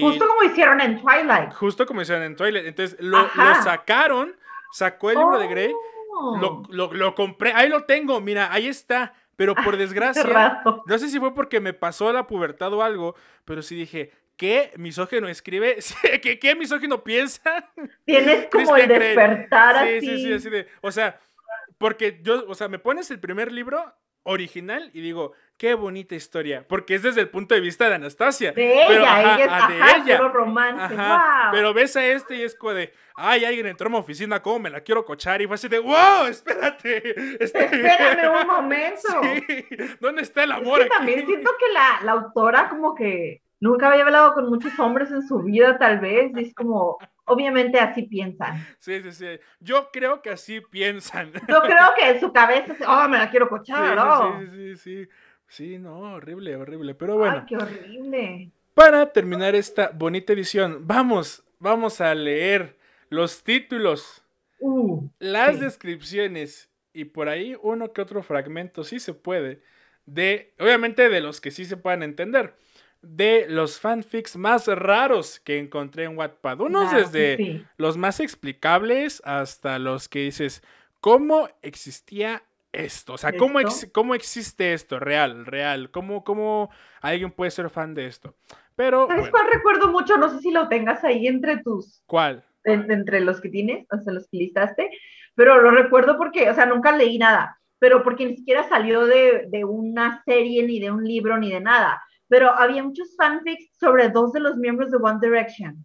justo como hicieron en Twilight. Justo como hicieron en Twilight. Entonces lo, sacaron, sacó el libro de Grey, oh. lo, lo, compré, ahí lo tengo, mira, ahí está. Pero por desgracia, no sé si fue porque me pasó la pubertad o algo, pero sí dije, ¿qué misógino escribe? ¿Qué, qué misógino piensa? Tienes como el despertar sí, así. Sí, sí, así de, o sea, porque yo, o sea, me pones el primer libro original y digo, qué bonita historia, porque es desde el punto de vista de Anastasia. De ella, ella es, ah, ajá, Pero
romance, wow. Pero
ves a este y es como de, ay, alguien entró a mi oficina, ¿cómo me la quiero cochar? Y fue así de, wow, espérate. Espérame un momento. Sí, ¿dónde está el amor? Es También
siento que la, la autora como que nunca había hablado con muchos hombres en su vida, tal vez, es como, obviamente así piensan.
Sí, sí, sí. Yo creo que así piensan. Yo
creo que en su cabeza, oh, me la quiero
cochar, sí, ¿no? Sí, sí, sí, sí. no, horrible, horrible. Pero bueno. Ay, qué horrible. Para terminar esta bonita edición, vamos, vamos a leer los títulos, uh, las descripciones y por ahí uno que otro fragmento, sí se puede, de, obviamente de los que sí se puedan entender de los fanfics más raros que encontré en Wattpad. Unos desde los más explicables hasta los que dices, ¿cómo existía esto? O sea, ¿cómo, cómo existe esto? Real, real. ¿Cómo, ¿Cómo alguien puede ser fan de esto?
Pero, ¿Sabes cuál recuerdo mucho? No sé si lo tengas ahí entre tus... ¿Cuál? entre los que tienes, o sea, los que listaste, pero lo recuerdo porque, o sea, nunca leí nada, pero porque ni siquiera salió de, de, una serie, ni de un libro, ni de nada pero había muchos fanfics sobre dos de los miembros de One Direction.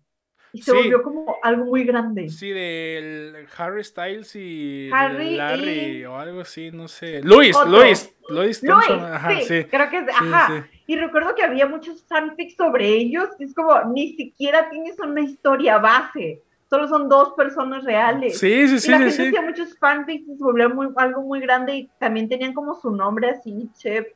Y se volvió como algo muy grande. Sí, del
Harry Styles y Harry Larry o algo así, no sé. Luis, Luis, Luis Thompson. sí, creo que es, ajá.
Y recuerdo que había muchos fanfics sobre ellos, es como, ni siquiera tienes una historia base, solo son dos personas reales. Sí, sí, y sí. La gente hacía muchos fanfics y se volvió muy, algo muy grande y también tenían como su nombre así, chef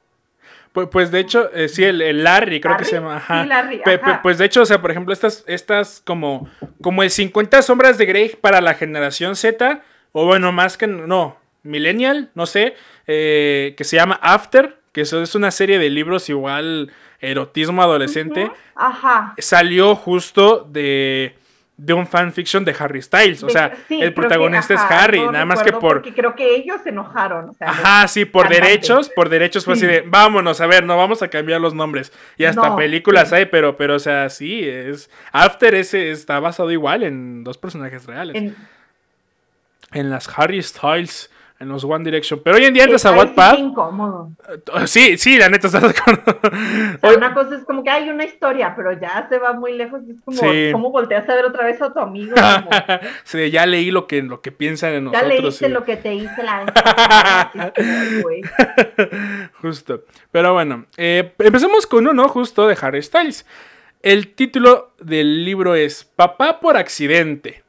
pues, pues, de hecho, eh, sí, el, Larry, creo que se llama. Ajá. Sí, Larry, pues de hecho, o sea, por ejemplo, estas, estas como, como el 50 sombras de Grey para la generación Z, o bueno, más que no, millennial, no sé, eh, que se llama After, que es una serie de libros igual erotismo adolescente. Ajá. Salió justo de de un fanfiction de Harry Styles. O sea, el protagonista es Harry, nada más que por.
creo que ellos se enojaron. ajá,
sí, por derechos, por derechos fue así de, vámonos, a ver, no vamos a cambiar los nombres. Y hasta películas hay, pero, pero, o sea, sí, es. After ese está basado igual en dos personajes reales. En, en las Harry Styles en los One Direction. Pero hoy en día entras a Wattpad. Sí,
incómodo. Eh,
sí, sí, la neta, estás
una cosa es como que hay una historia, pero ya se va muy lejos. Es como, ¿cómo volteas a ver otra vez a tu amigo?
sí, ya leí lo que, lo que piensan en nosotros. Ya leíste lo
que te hice la
Justo. Pero bueno, eh, empecemos con uno, justo de Harry Styles. El título del libro es Papá por accidente.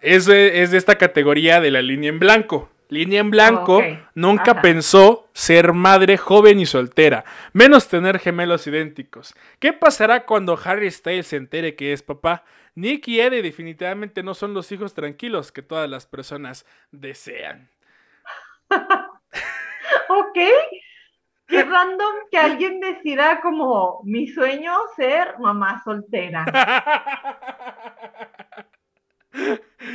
Es es de esta categoría de la línea en blanco. Línea en blanco nunca pensó ser madre joven y soltera, menos tener gemelos idénticos. ¿Qué pasará cuando Harry Styles se entere que es papá? Nick y Eddie definitivamente no son los hijos tranquilos que todas las personas desean.
ok. Qué random que alguien decida como mi sueño ser mamá soltera.
sí,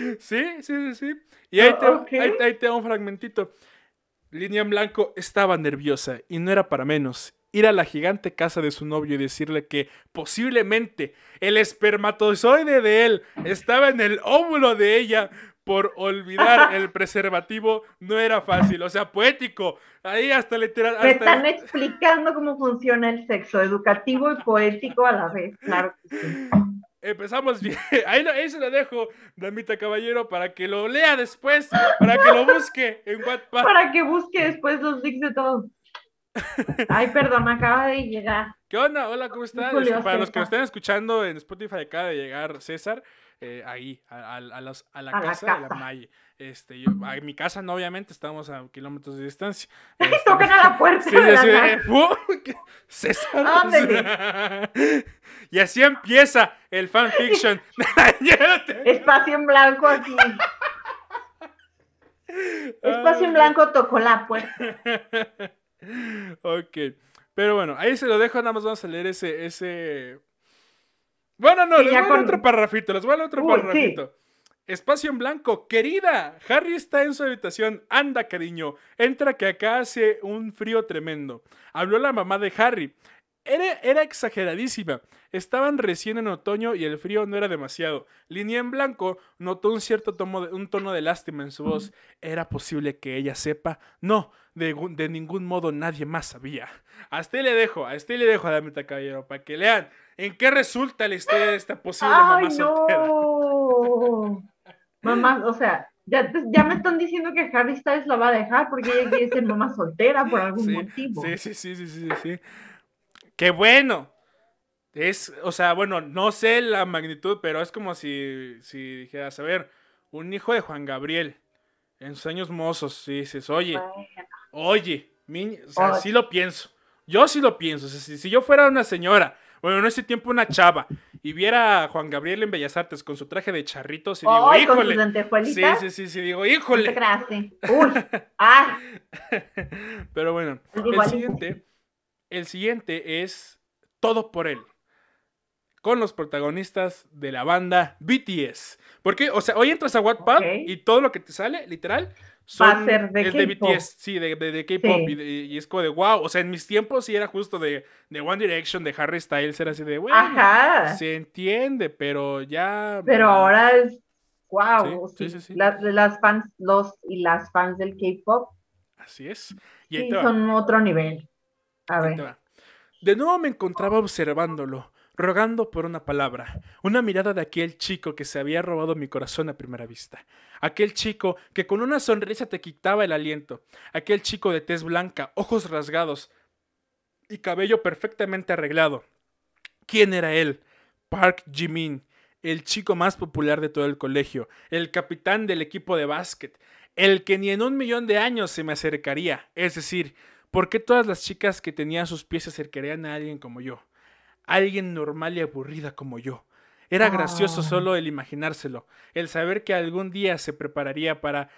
sí, sí, sí. Y ah, ahí, tengo un fragmentito. Línea blanco estaba nerviosa y no era para menos ir a la gigante casa de su novio y decirle que posiblemente el espermatozoide de él estaba en el óvulo de ella por olvidar el preservativo no era fácil, o sea, poético. Ahí hasta literal. Hasta... Me están
explicando cómo funciona el sexo, educativo y poético a la vez, claro que sí.
Empezamos bien. Ahí, se lo dejo, Damita Caballero, para que lo lea después, para que lo busque en WhatsApp. Para que
busque después los links de todo. Ay, perdón, acaba de llegar.
¿Qué onda? Hola, ¿cómo estás? Para los que nos estén escuchando en Spotify, acaba de llegar César. Eh, ahí, a, la casa de la Maye. Este, yo, a mi casa, no, obviamente, Estamos a kilómetros de distancia.
Tocan este, a la puerta. y así empieza el fanfiction. Espacio en blanco aquí. Espacio en blanco tocó la puerta.
ok. Pero bueno, ahí se lo dejo, nada más vamos a leer ese, ese bueno, no, les voy a dar otro parrafito, les voy a dar otro parrafito. Espacio en blanco, querida, Harry está en su habitación, anda cariño, entra que acá hace un frío tremendo. Habló la mamá de Harry, era, exageradísima. Estaban recién en otoño y el frío no era demasiado. Línea en blanco notó un cierto tomo de, un tono de lástima en su voz. ¿Era posible que ella sepa? No, de, ningún modo nadie más sabía. Hasta le dejo, hasta le dejo a este Damita Caballero, para que lean ¿En qué resulta la historia de esta posible mamá soltera?
No. Mamá, o sea, ya, ya, me están diciendo que Harry Styles la va a dejar porque ella quiere ser mamá soltera por algún motivo. Sí, sí, sí, sí, sí, sí.
Qué bueno. Es, o sea, bueno, no sé la magnitud, pero es como si, si dijeras, a ver, un hijo de Juan Gabriel en sus años mozos, y dices, oye, oye, mi, o sea, sí lo pienso. Yo sí lo pienso. O sea, si, si yo fuera una señora bueno, en ese tiempo una chava, y viera a Juan Gabriel en Bellas Artes con su traje de charritos y digo, híjole. Con sí, sí, sí, sí, digo, híjole.
Uy, ah.
Pero bueno, el siguiente, el siguiente es Todo por él con los protagonistas de la banda BTS. Porque, o sea, hoy entras a Wattpad y todo lo que te sale, literal, va de es de BTS, sí, de, K-pop, y, es como de wow. O sea, en mis tiempos sí era justo de, de One Direction, de Harry Styles, era así
de bueno, Ajá. se
entiende, pero
ya. Pero ahora es wow. Sí, sí, las, las, fans, los y las fans del K-pop. Así es.
Y son otro
nivel. A ver.
De nuevo me encontraba observándolo rogando por una palabra, una mirada de aquel chico que se había robado mi corazón a primera vista, aquel chico que con una sonrisa te quitaba el aliento, aquel chico de tez blanca, ojos rasgados y cabello perfectamente arreglado. ¿Quién era él? Park Jimin, el chico más popular de todo el colegio, el capitán del equipo de básquet, el que ni en un millón de años se me acercaría, es decir, ¿por qué todas las chicas que tenían sus pies se acercarían a alguien como yo? alguien normal y aburrida como yo. Era gracioso ah. solo el imaginárselo, el saber que algún día se prepararía para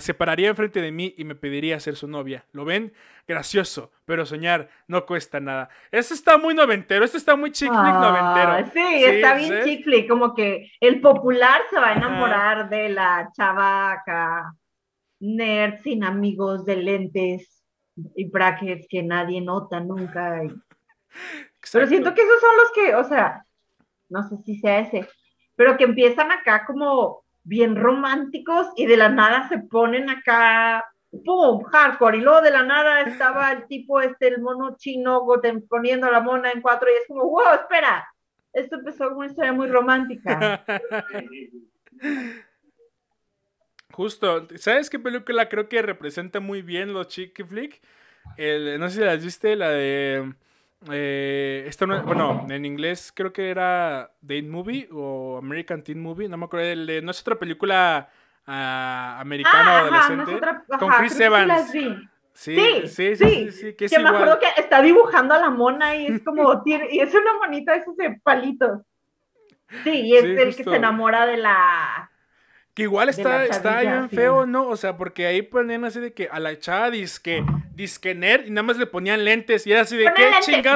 se pararía enfrente de mí y me pediría ser su novia. ¿Lo ven? Gracioso, pero soñar no cuesta nada. Eso está muy noventero, Esto está muy chick flick noventero. Ah, sí, está bien
chick como que el popular se va a enamorar de la chavaca, nerd sin amigos de lentes y brackets que nadie nota nunca. Pero siento que esos son los que, o sea, no sé si sea ese, pero que empiezan acá como bien románticos y de la nada se ponen acá, ¡pum! hardcore. Y luego de la nada estaba el tipo, este, el mono chino poniendo a la mona en cuatro y es como, wow, espera, esto empezó como una historia muy romántica.
Justo, ¿sabes qué película creo que representa muy bien los chick flick? no sé si las viste, la de eh, bueno, en inglés creo que era Date Movie o American Teen Movie, no me acuerdo. no es otra película ah, americana o adolescente. con Chris Evans. Sí, sí, sí, que, me acuerdo
que está dibujando a la mona y es como, y es una monita esos de palitos. Sí, y es el que se enamora de la
que igual está, está bien feo, ¿no? O sea, porque ahí ponían así de que a la chava disque, disque nerd y nada más le ponían lentes y era así de qué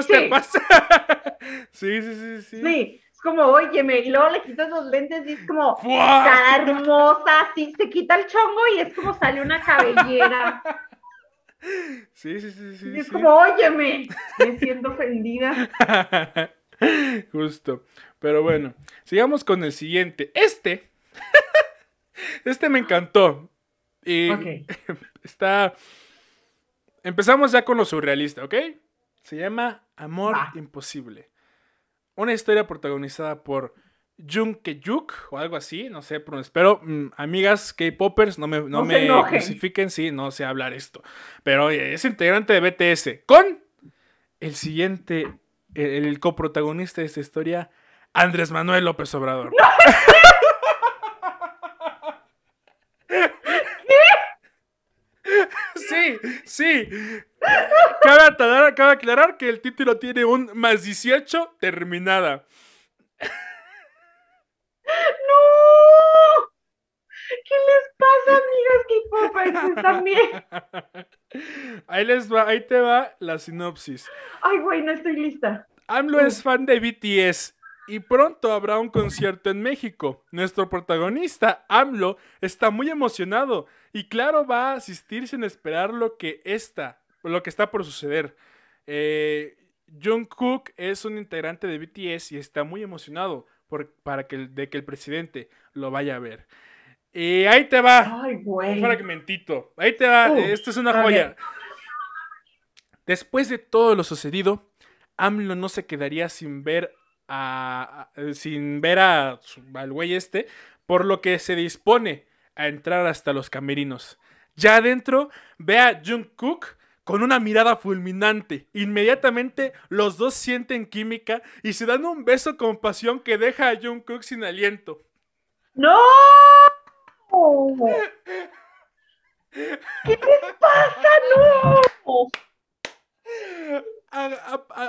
te pasa. sí,
sí, sí, sí. Sí, es como, óyeme, y luego le quitas los lentes y es como, ¡Fua! hermosa, así se quita el chongo y es como sale una cabellera.
Sí, sí, sí, sí. Y es como,
óyeme, me siento ofendida.
Justo. Pero bueno, sigamos con el siguiente. Este este me encantó. Y está. Empezamos ya con lo surrealista, ¿ok? Se llama Amor Imposible. Una historia protagonizada por Jung o algo así, no sé, pero espero, mm, amigas K-Poppers, no me, no, me crucifiquen sí, no sé hablar esto. Pero oye, es integrante de BTS con el siguiente, el, coprotagonista de esta historia, Andrés Manuel López Obrador. No. Sí. Cabe aclarar, aclarar que el título tiene un más 18 terminada.
¡No! ¿Qué les pasa, amigos k ¡Es también.
Ahí les va, ahí te va la sinopsis.
Ay, güey, no estoy lista. AMLO es
fan de BTS y pronto habrá un concierto en México. Nuestro protagonista, AMLO, está muy emocionado y claro va a asistir sin esperar lo que está, lo que está por suceder. Eh, Jungkook es un integrante de BTS y está muy emocionado por, para que, de que el presidente lo vaya a ver. Y ahí te va. Ay, un fragmentito. Ahí te va. Esto es una joya. Después de todo lo sucedido, AMLO no se quedaría sin ver sin ver a, al güey este, por lo que se dispone a entrar hasta los camerinos. Ya adentro ve a Jungkook con una mirada fulminante. Inmediatamente los dos sienten química y se dan un beso con pasión que deja a Jungkook sin aliento. ¡No! ¿Qué pasa? ¡No!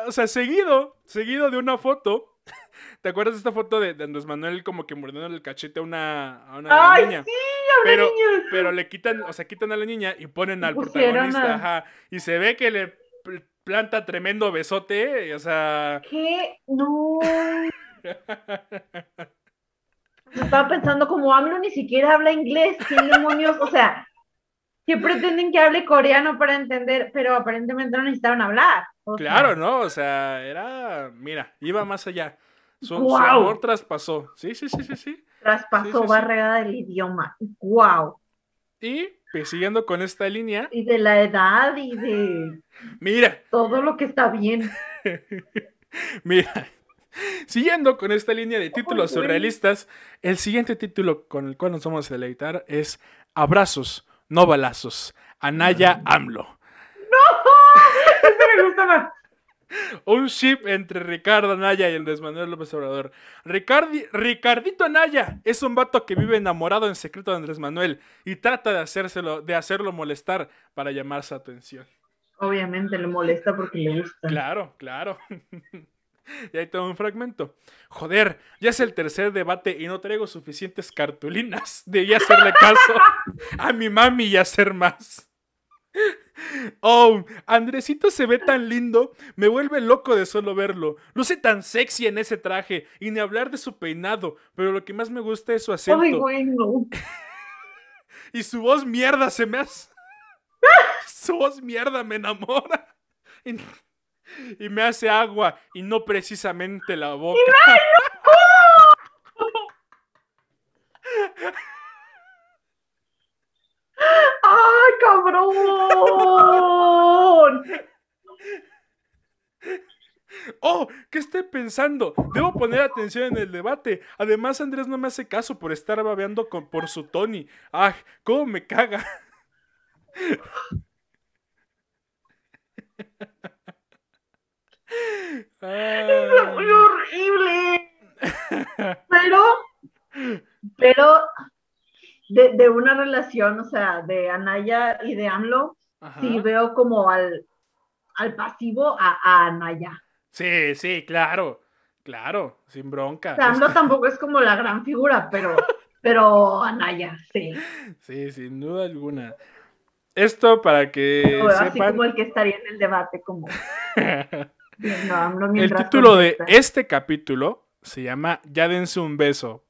o sea, seguido, seguido de una foto. ¿Te acuerdas de esta foto de, de Andrés Manuel como que mordiendo el cachete a una, a una ¡Ay, niña? Sí, a una pero, pero le quitan, o sea, quitan a la niña y ponen al protagonista, ajá, y se ve que le planta tremendo besote, y, eh, o sea...
¿Qué? No. estaba pensando, como Amlo ni siquiera habla inglés, ¿qué demonios? O sea, que pretenden que hable coreano para entender? Pero aparentemente no necesitaban hablar
claro, ¿no? O sea, era, mira, iba más allá. Su, amor traspasó. Sí, sí, sí, sí, sí.
Traspasó barrera del idioma. Wow.
Y pues, siguiendo con esta línea.
Y de la edad y de. Mira. Todo lo que está bien.
mira. Siguiendo con esta línea de títulos surrealistas, el siguiente título con el cual nos vamos a deleitar es Abrazos, no balazos. Anaya AMLO me gusta más. Un ship entre Ricardo Anaya y Andrés Manuel López Obrador. Ricardito Anaya es un vato que vive enamorado en secreto de Andrés Manuel y trata de, de hacerlo molestar para llamar su atención.
Obviamente lo molesta porque le gusta.
Claro, claro. y ahí tengo un fragmento. Joder, ya es el tercer debate y no traigo suficientes cartulinas. Debí hacerle caso a mi mami y hacer más. Oh, Andresito se ve tan lindo, me vuelve loco de solo verlo. Luce tan sexy en ese traje, y ni hablar de su peinado, pero lo que más me gusta es su acento. y su voz mierda se me hace. su voz mierda me enamora. Y, y, me hace agua, y no precisamente la boca. Oh, ¿qué estoy pensando? Debo poner atención en el debate. Además, Andrés no me hace caso por estar babeando con, por su Tony. ¡Ah, cómo me caga! ¡Es
horrible! Pero, pero de, de, una relación, o sea, de Anaya y de AMLO, sí veo como al, al pasivo a, a, Anaya.
Sí, sí, claro, claro, sin bronca. AMLO este-
tampoco es como la gran figura, pero, pero Anaya, sí.
Sí, sin duda alguna. Esto para que sepan... Así como
el que estaría en el debate, como... el título de este
capítulo se llama Ya dense un beso,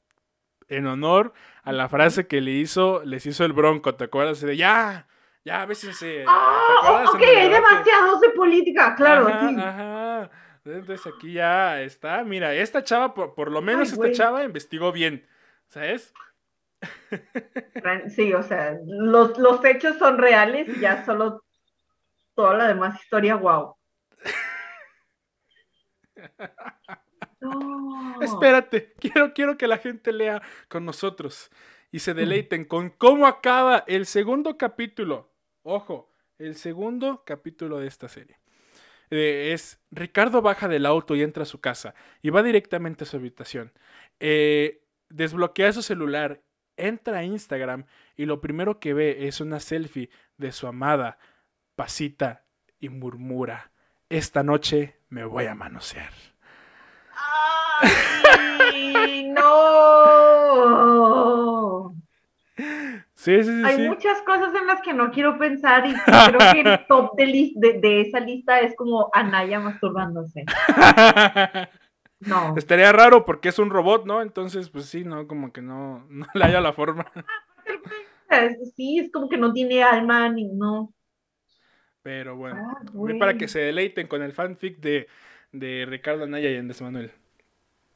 en honor a la frase que le hizo, les hizo el bronco, ¿te acuerdas? ya, ya, a veces se... Ah, ok, hay demasiados
de política, claro.
Ajá, Entonces aquí ya está. Mira, esta chava, por, lo menos esta chava investigó bien, ¿sabes?
Sí, o sea, los, los hechos son reales y ya solo toda la demás historia, wow. Espérate,
quiero, que la gente lea con nosotros y se deleiten con cómo acaba el segundo capítulo. Ojo, el segundo capítulo de esta serie. Eh, es Ricardo baja del auto y entra a su casa y va directamente a su habitación. Eh, desbloquea su celular, entra a Instagram y lo primero que ve es una selfie de su amada, pasita y murmura, esta noche me voy a manosear.
¡Ay, no!
Sí, sí, sí. Hay
muchas cosas en las que no quiero pensar y creo que el top de, de, esa lista es como Anaya masturbándose. No.
Estaría raro porque es un robot, ¿no? Entonces, pues sí, no, como que no, le haya la forma.
Ah, sí, es como que no tiene alma ni no.
Pero bueno, ah, para que se deleiten con el fanfic de, de Ricardo Anaya y Andrés Manuel.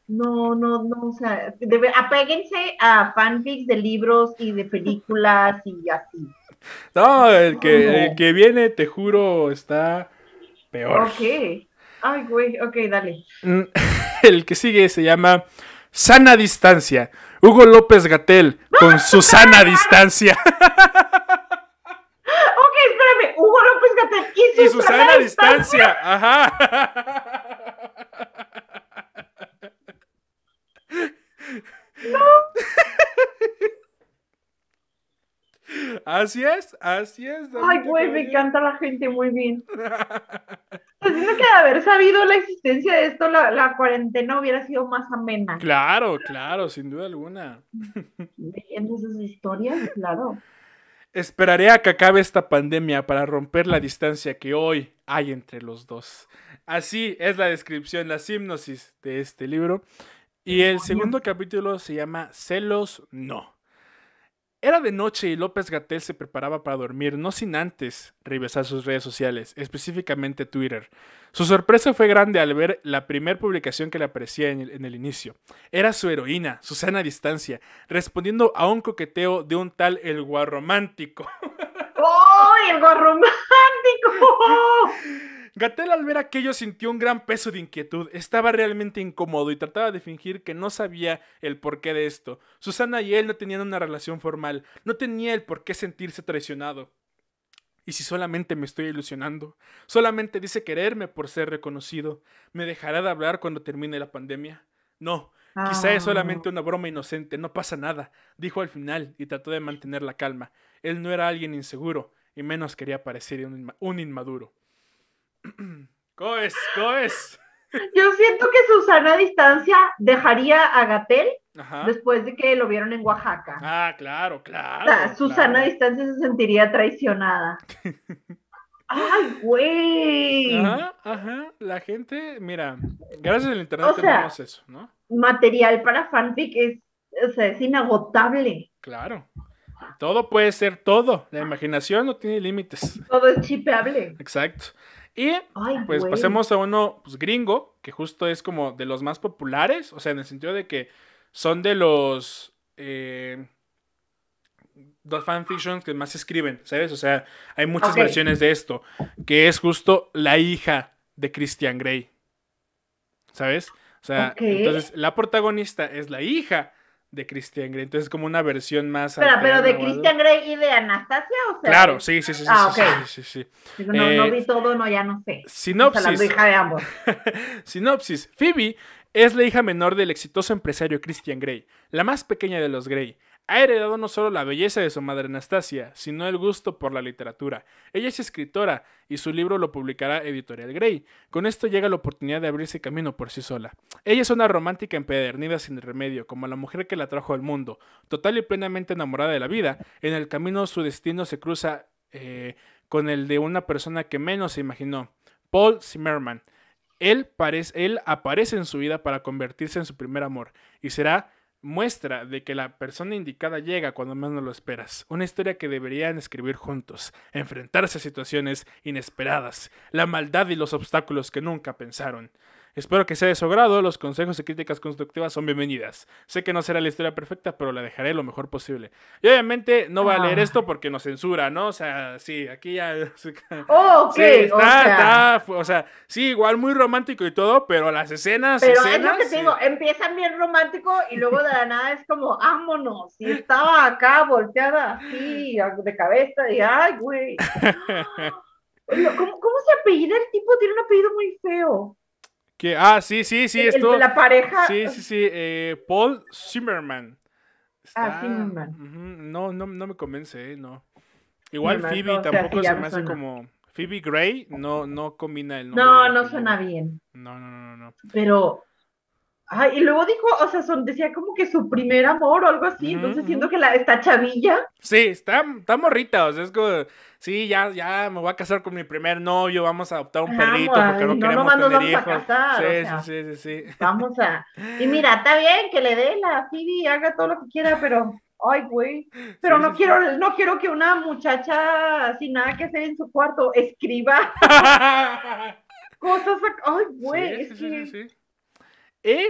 No, no, no, o sea, apéguense a fanfics de libros y de películas y así.
No, el que, El que viene, te juro, está peor. Ok.
Ay, güey, ok, dale.
Mm, el que sigue se llama Sana Distancia. Hugo López Gatel con Susana Distancia.
ok, espérame. Hugo López Gatel y su sana Distancia. distancia.
Ajá.
No.
así es, así es. Ay, güey, me
encanta la gente muy bien. Siento pues que de haber sabido la existencia de esto, la, cuarentena hubiera sido más amena.
Claro, claro, sin
duda alguna. Leyendo esas historias, claro.
Esperaré a que acabe esta pandemia para romper la distancia que hoy hay entre los dos. Así es la descripción, la simnosis de este libro. Y el segundo capítulo se llama Celos No. Era de noche y López Gatel se preparaba para dormir, no sin antes revisar sus redes sociales, específicamente Twitter. Su sorpresa fue grande al ver la primera publicación que le aparecía en el, inicio. Era su heroína, Susana Distancia, respondiendo a un coqueteo de un tal El Guarromántico.
¡Oh, el Guarromántico!
Gatel al ver aquello sintió un gran peso de inquietud, estaba realmente incómodo y trataba de fingir que no sabía el porqué de esto. Susana y él no tenían una relación formal, no tenía el por qué sentirse traicionado. Y si solamente me estoy ilusionando, solamente dice quererme por ser reconocido, me dejará de hablar cuando termine la pandemia. No, quizá es ah. solamente una broma inocente, no pasa nada, dijo al final y trató de mantener la calma. Él no era alguien inseguro, y menos quería parecer un inmaduro. ¿Cómo
es? Yo siento que Susana a distancia dejaría a Gatel después de que lo vieron en Oaxaca.
Ah, claro, claro.
Susana a distancia se sentiría traicionada. ¡Ay, güey! Ajá,
ajá. La gente, mira, gracias al internet tenemos eso, ¿no?
Material para fanfic es, es inagotable.
Claro. Todo puede ser todo. La imaginación no tiene límites. Todo
es chipeable.
Exacto. Y pues pasemos a uno pues, gringo, que justo es como de los más populares, o sea, en el sentido de que son de los, eh, fanfictions que más se escriben, ¿sabes? O sea, hay muchas versiones de esto, que es justo la hija de Christian Grey, ¿sabes? O sea, entonces la protagonista es la hija de Christian Grey. Entonces, es como una versión más. Pero, de Christian
Grey y de Anastasia, o sea. Claro, sí, sí, sí. sí, ah, No, no, eh, vi todo, no, ya no sé. Sinopsis. la hija de ambos.
sinopsis. Phoebe es la hija menor del exitoso empresario Christian Grey, la más pequeña de los Grey.
Ha heredado no solo
la belleza de su madre Anastasia, sino el gusto por la literatura. Ella es escritora y su libro lo publicará Editorial Grey. Con esto llega la oportunidad de abrirse camino por sí sola. Ella es una romántica empedernida sin remedio, como la mujer que la trajo al mundo, total y plenamente enamorada de la vida. En el camino su destino se cruza eh, con el de una persona que menos se imaginó, Paul Zimmerman. él aparece en su vida para convertirse en su primer amor y será muestra de que la persona indicada llega cuando menos lo esperas. Una historia que deberían escribir juntos, enfrentarse a situaciones inesperadas, la maldad y los obstáculos que nunca pensaron. Espero que sea de su grado, los consejos y críticas constructivas son bienvenidas. Sé que no será la historia perfecta, pero la dejaré lo mejor posible. Y obviamente no va a leer ah. esto porque nos censura, ¿no? O sea, sí, aquí ya... Oh, ok. está, o sea... está, o sea, sí, igual muy romántico y todo, pero las escenas... Pero es lo que te
digo, empiezan bien romántico y luego de la nada es como, vámonos, y estaba acá volteada así, de cabeza, y ay, güey. ¿Cómo, ¿Cómo se apellida el tipo? Tiene un apellido muy feo.
Que, ah, sí, sí, sí, el, esto. El de la pareja. Sí, sí, sí. Eh, Paul Zimmerman. ah, Zimmerman. no, no, no me convence, eh, no. Igual Phoebe tampoco se me hace como. Phoebe Gray no, no combina el nombre.
No, no suena bien. No, no, no, no. Pero Ay, y luego dijo, o sea, decía como que su primer amor o algo así, entonces siento mm. que la, está chavilla.
Sí, está, está morrita, o sea, es como, sí, ya, ya me voy a casar con mi primer novio, vamos a adoptar un perrito porque no, queremos tener vamos hijos. A casar, sí, sí, sí, sí,
sí, Vamos a, y mira, está bien que le dé la Phoebe, haga todo lo que quiera, pero, ay, güey, pero no quiero, no quiero que una muchacha sin nada que hacer en su cuarto escriba cosas, ay, güey, es que... Y e,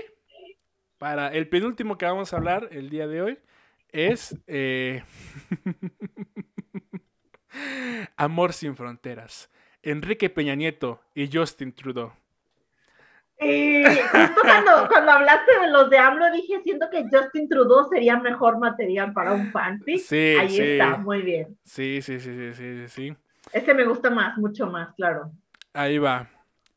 para el penúltimo que vamos a hablar el día de hoy, es eh, Amor sin fronteras. Enrique Peña Nieto y Justin Trudeau.
Y eh, justo cuando, hablaste de los de AMLO, dije, siento que Justin Trudeau sería mejor material para un fanfic. Ahí está, muy bien.
Sí, sí, sí, sí, sí, sí.
Ese me gusta más, mucho más, claro.
Ahí va.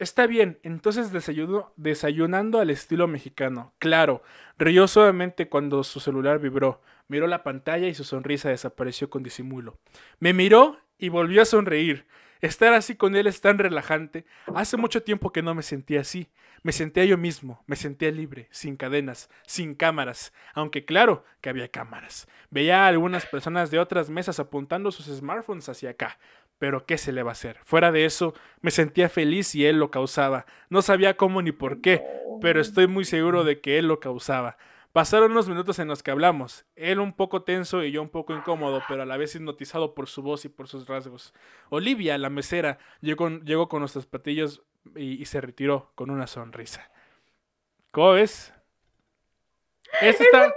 Está bien, entonces desayunando al estilo mexicano. Claro, rió suavemente cuando su celular vibró. Miró la pantalla y su sonrisa desapareció con disimulo. Me miró y volvió a sonreír. Estar así con él es tan relajante. Hace mucho tiempo que no me sentía así. Me sentía yo mismo, me sentía libre, sin cadenas, sin cámaras. Aunque claro que había cámaras. Veía a algunas personas de otras mesas apuntando sus smartphones hacia acá pero ¿qué se le va a hacer? Fuera de eso, me sentía feliz y él lo causaba. No sabía cómo ni por qué, pero estoy muy seguro de que él lo causaba. Pasaron unos minutos en los que hablamos, él un poco tenso y yo un poco incómodo, pero a la vez hipnotizado por su voz y por sus rasgos. Olivia, la mesera, llegó, con nuestros platillos y, se retiró con una sonrisa. ¿Cómo ves?
Esto está, más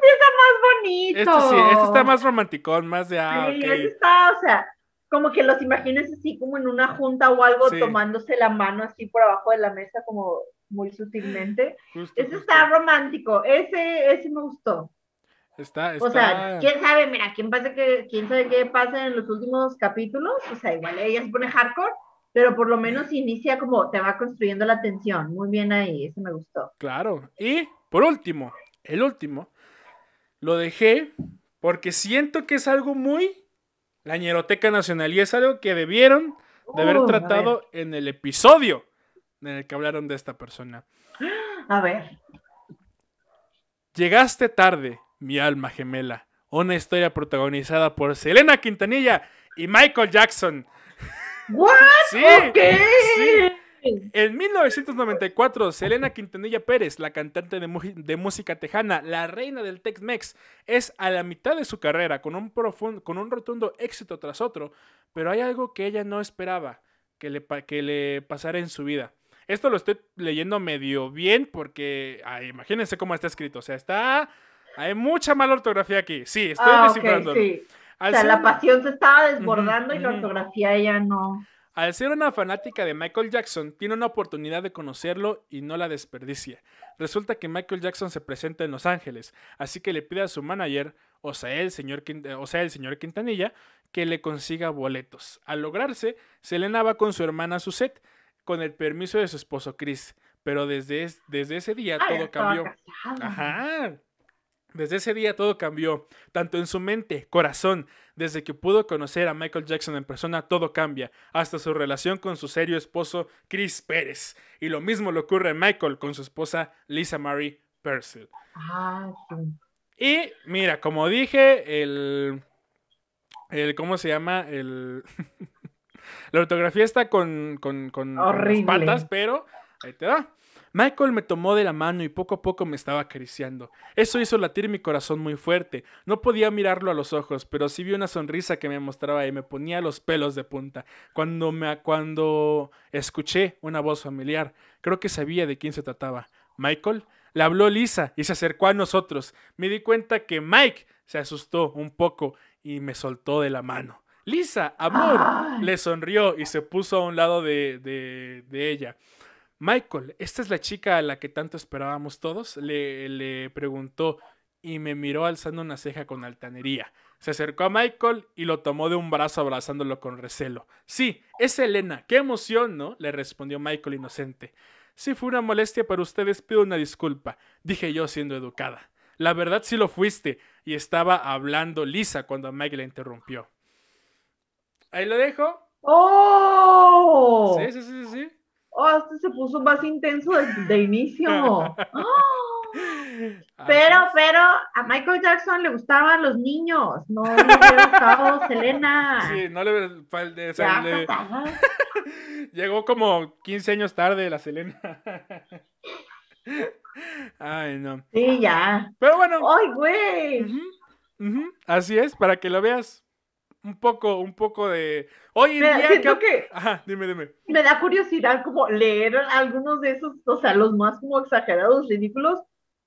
bonito. Esto sí, esto está
más romanticón, más de... Ah, sí, está,
o sea como que los imagines así como en una junta o algo tomándose la mano así por abajo de la mesa como muy sutilmente. ese está romántico, ese, ese me gustó.
Está, está... O sea, quién
sabe, mira, quién quién sabe qué pasa en los últimos capítulos, o sea, igual ella se pone hardcore, pero por lo menos inicia como te va construyendo la tensión. Muy bien ahí, ese me gustó.
Claro. Y por último, el último, lo dejé porque siento que es algo muy la Ñeroteca Nacional. Y es algo que debieron de haber tratado en el episodio en el que hablaron de esta persona. A ver. Llegaste tarde, mi alma gemela. Una historia protagonizada por Selena Quintanilla y Michael Jackson. ¿What? En 1994, Selena Quintanilla Pérez, la cantante de, música tejana, la reina del Tex-Mex, es a la mitad de su carrera con un, profundo, con un rotundo éxito tras otro, pero hay algo que ella no esperaba que le, que le pasara en su vida. Esto lo estoy leyendo medio bien porque imagínense cómo está escrito. O sea, está. Hay mucha mala ortografía aquí. Sí, estoy ah, O sea, la pasión
se estaba desbordando y la ortografía ya ella no.
Al ser una fanática de Michael Jackson, tiene una oportunidad de conocerlo y no la desperdicia. Resulta que Michael Jackson se presenta en Los Ángeles, así que le pide a su manager, o sea, el señor, eh, Quintanilla, que le consiga boletos. Al lograrse, Selena va con su hermana Susette, con el permiso de su esposo Chris. Pero desde, ese día todo cambió. Ajá. Desde ese día todo cambió, tanto en su mente, corazón, desde que pudo conocer a Michael Jackson en persona, todo cambia, hasta su relación con su serio esposo Chris Pérez. Y lo mismo le ocurre a Michael con su esposa Lisa Marie Purcell.
Ah, sí.
Y mira, como dije, el, ¿cómo se llama? El la ortografía está con, con, con, pero ahí te va. Michael me tomó de la mano y poco a poco me estaba acariciando. Eso hizo latir mi corazón muy fuerte. No podía mirarlo a los ojos, pero sí vi una sonrisa que me mostraba y me ponía los pelos de punta. Cuando me escuché una voz familiar, creo que sabía de quién se trataba. Michael le habló Lisa y se acercó a nosotros. Me di cuenta que Mike se asustó un poco y me soltó de la mano. Lisa, amor, le sonrió y se puso a un lado de, de ella. Michael, esta es la chica a la que tanto esperábamos todos, le, preguntó y me miró alzando una ceja con altanería. Se acercó a Michael y lo tomó de un brazo abrazándolo con recelo. Sí, es Elena. Qué emoción, ¿no? le respondió Michael inocente. Sí, fue una molestia para ustedes, pido una disculpa, dije yo siendo educada. La verdad sí lo fuiste, y estaba hablando Lisa cuando Michael la interrumpió. Ahí lo dejo.
¡Oh! Sí, sí, sí, sí oh, este se puso más intenso desde inicio. ¡Oh! Pero, pero a Michael Jackson le gustaban los niños, no le gustaba Selena. Sí,
no le. llegó como 15 años tarde la Selena. Ay, no.
Sí, ya. Pero bueno. ¡Ay, güey!
así es, para que lo veas un poco, un poco de. Hoy en día. que... Ajá, dime, dime.
Me da curiosidad como leer algunos de esos, o sea, los más como exagerados, ridículos,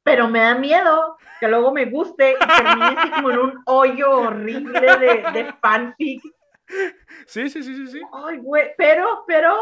pero me da miedo que luego me guste y termine así como en un hoyo horrible de, de fanfic. Sí, sí, sí, sí, sí. Ay, güey, pero, pero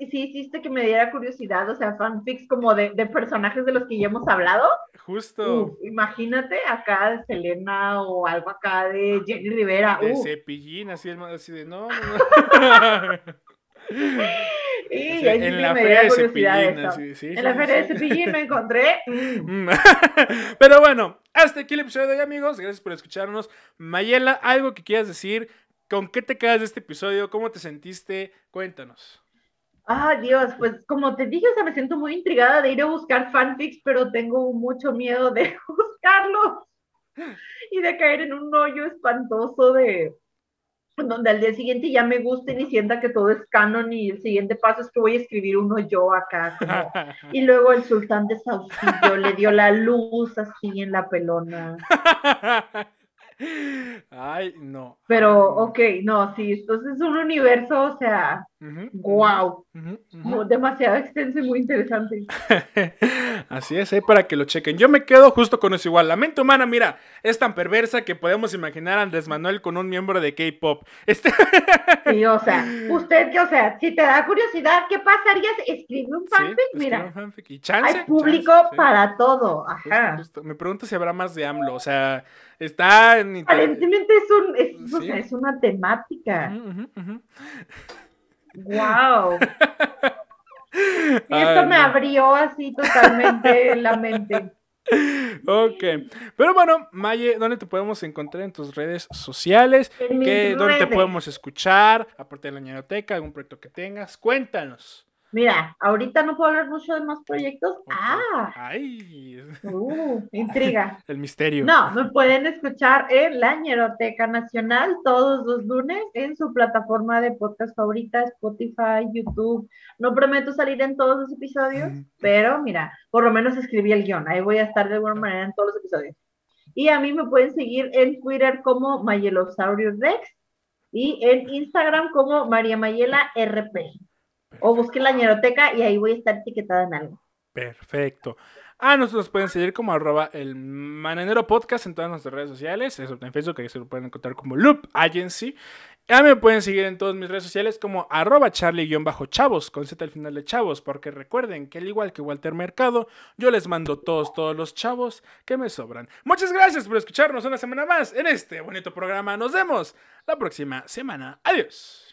y sí hiciste que me diera curiosidad, o sea, fanfics como de, de personajes de los que ya hemos hablado. Justo. imagínate acá de Selena o algo acá de Jenny Rivera. De
Cepillín, así, así de no. en, la feria de Cepillín, en la feria de Cepillín me encontré. Mm. Pero bueno, hasta aquí el episodio de hoy, amigos. Gracias por escucharnos. Mayela, algo que quieras decir. ¿Con qué te quedas de este episodio? ¿Cómo te sentiste? Cuéntanos.
Ah, Dios, pues como te dije, o sea, me siento muy intrigada de ir a buscar fanfics, pero tengo mucho miedo de buscarlos y de caer en un hoyo espantoso de donde al día siguiente ya me gusten y sienta que todo es canon y el siguiente paso es que voy a escribir uno yo acá. Como... Y luego el sultán de Saucillo le dio la luz así en la pelona. Ay, no. Pero, ok, no, sí, entonces es un universo, o sea, wow. Demasiado extenso y muy interesante.
Así es, ahí para que lo chequen. Yo me quedo justo con eso igual. La mente humana, mira, es tan perversa que podemos imaginar a Andrés Manuel con un miembro de K-pop. Este
sí, o sea, usted que, o sea, si te da curiosidad, ¿qué pasaría? Escribe un fanfic, mira. hay público para todo.
Ajá. Me pregunto si habrá más de AMLO, o sea está en internet
Aparentemente es, un, es, una temática. ¡Wow! y esto me abrió así totalmente la mente.
Ok, pero bueno, Maye, ¿dónde te podemos encontrar en tus redes sociales?
¿Dónde te podemos
escuchar? Aparte de la ñeroteca, algún proyecto que tengas, cuéntanos.
Mira, ahorita no puedo hablar mucho de más proyectos. ¡Ah! ¡Ay! Uh, intriga.
El misterio. No,
me pueden escuchar en la Ñeroteca Nacional todos los lunes en su plataforma de podcast favorita, Spotify, YouTube. No prometo salir en todos los episodios, pero mira, por lo menos escribí el guión. Ahí voy a estar de alguna ah. manera en todos los episodios. Y a mí me pueden seguir en Twitter como Mayelosaurio Rex y en Instagram como María Mayela RP. O busqué la ñeroteca y ahí voy a estar etiquetada en algo.
Perfecto. Ah, nosotros pueden seguir como arroba el Mananero Podcast en todas nuestras redes sociales, Eso en Facebook, que se lo pueden encontrar como Loop Agency. mí me pueden seguir en todas mis redes sociales como arroba charlie-chavos, con Z al final de chavos, porque recuerden que al igual que Walter Mercado, yo les mando todos, todos los chavos que me sobran. Muchas gracias por escucharnos una semana más en este bonito programa. Nos vemos la próxima semana. Adiós.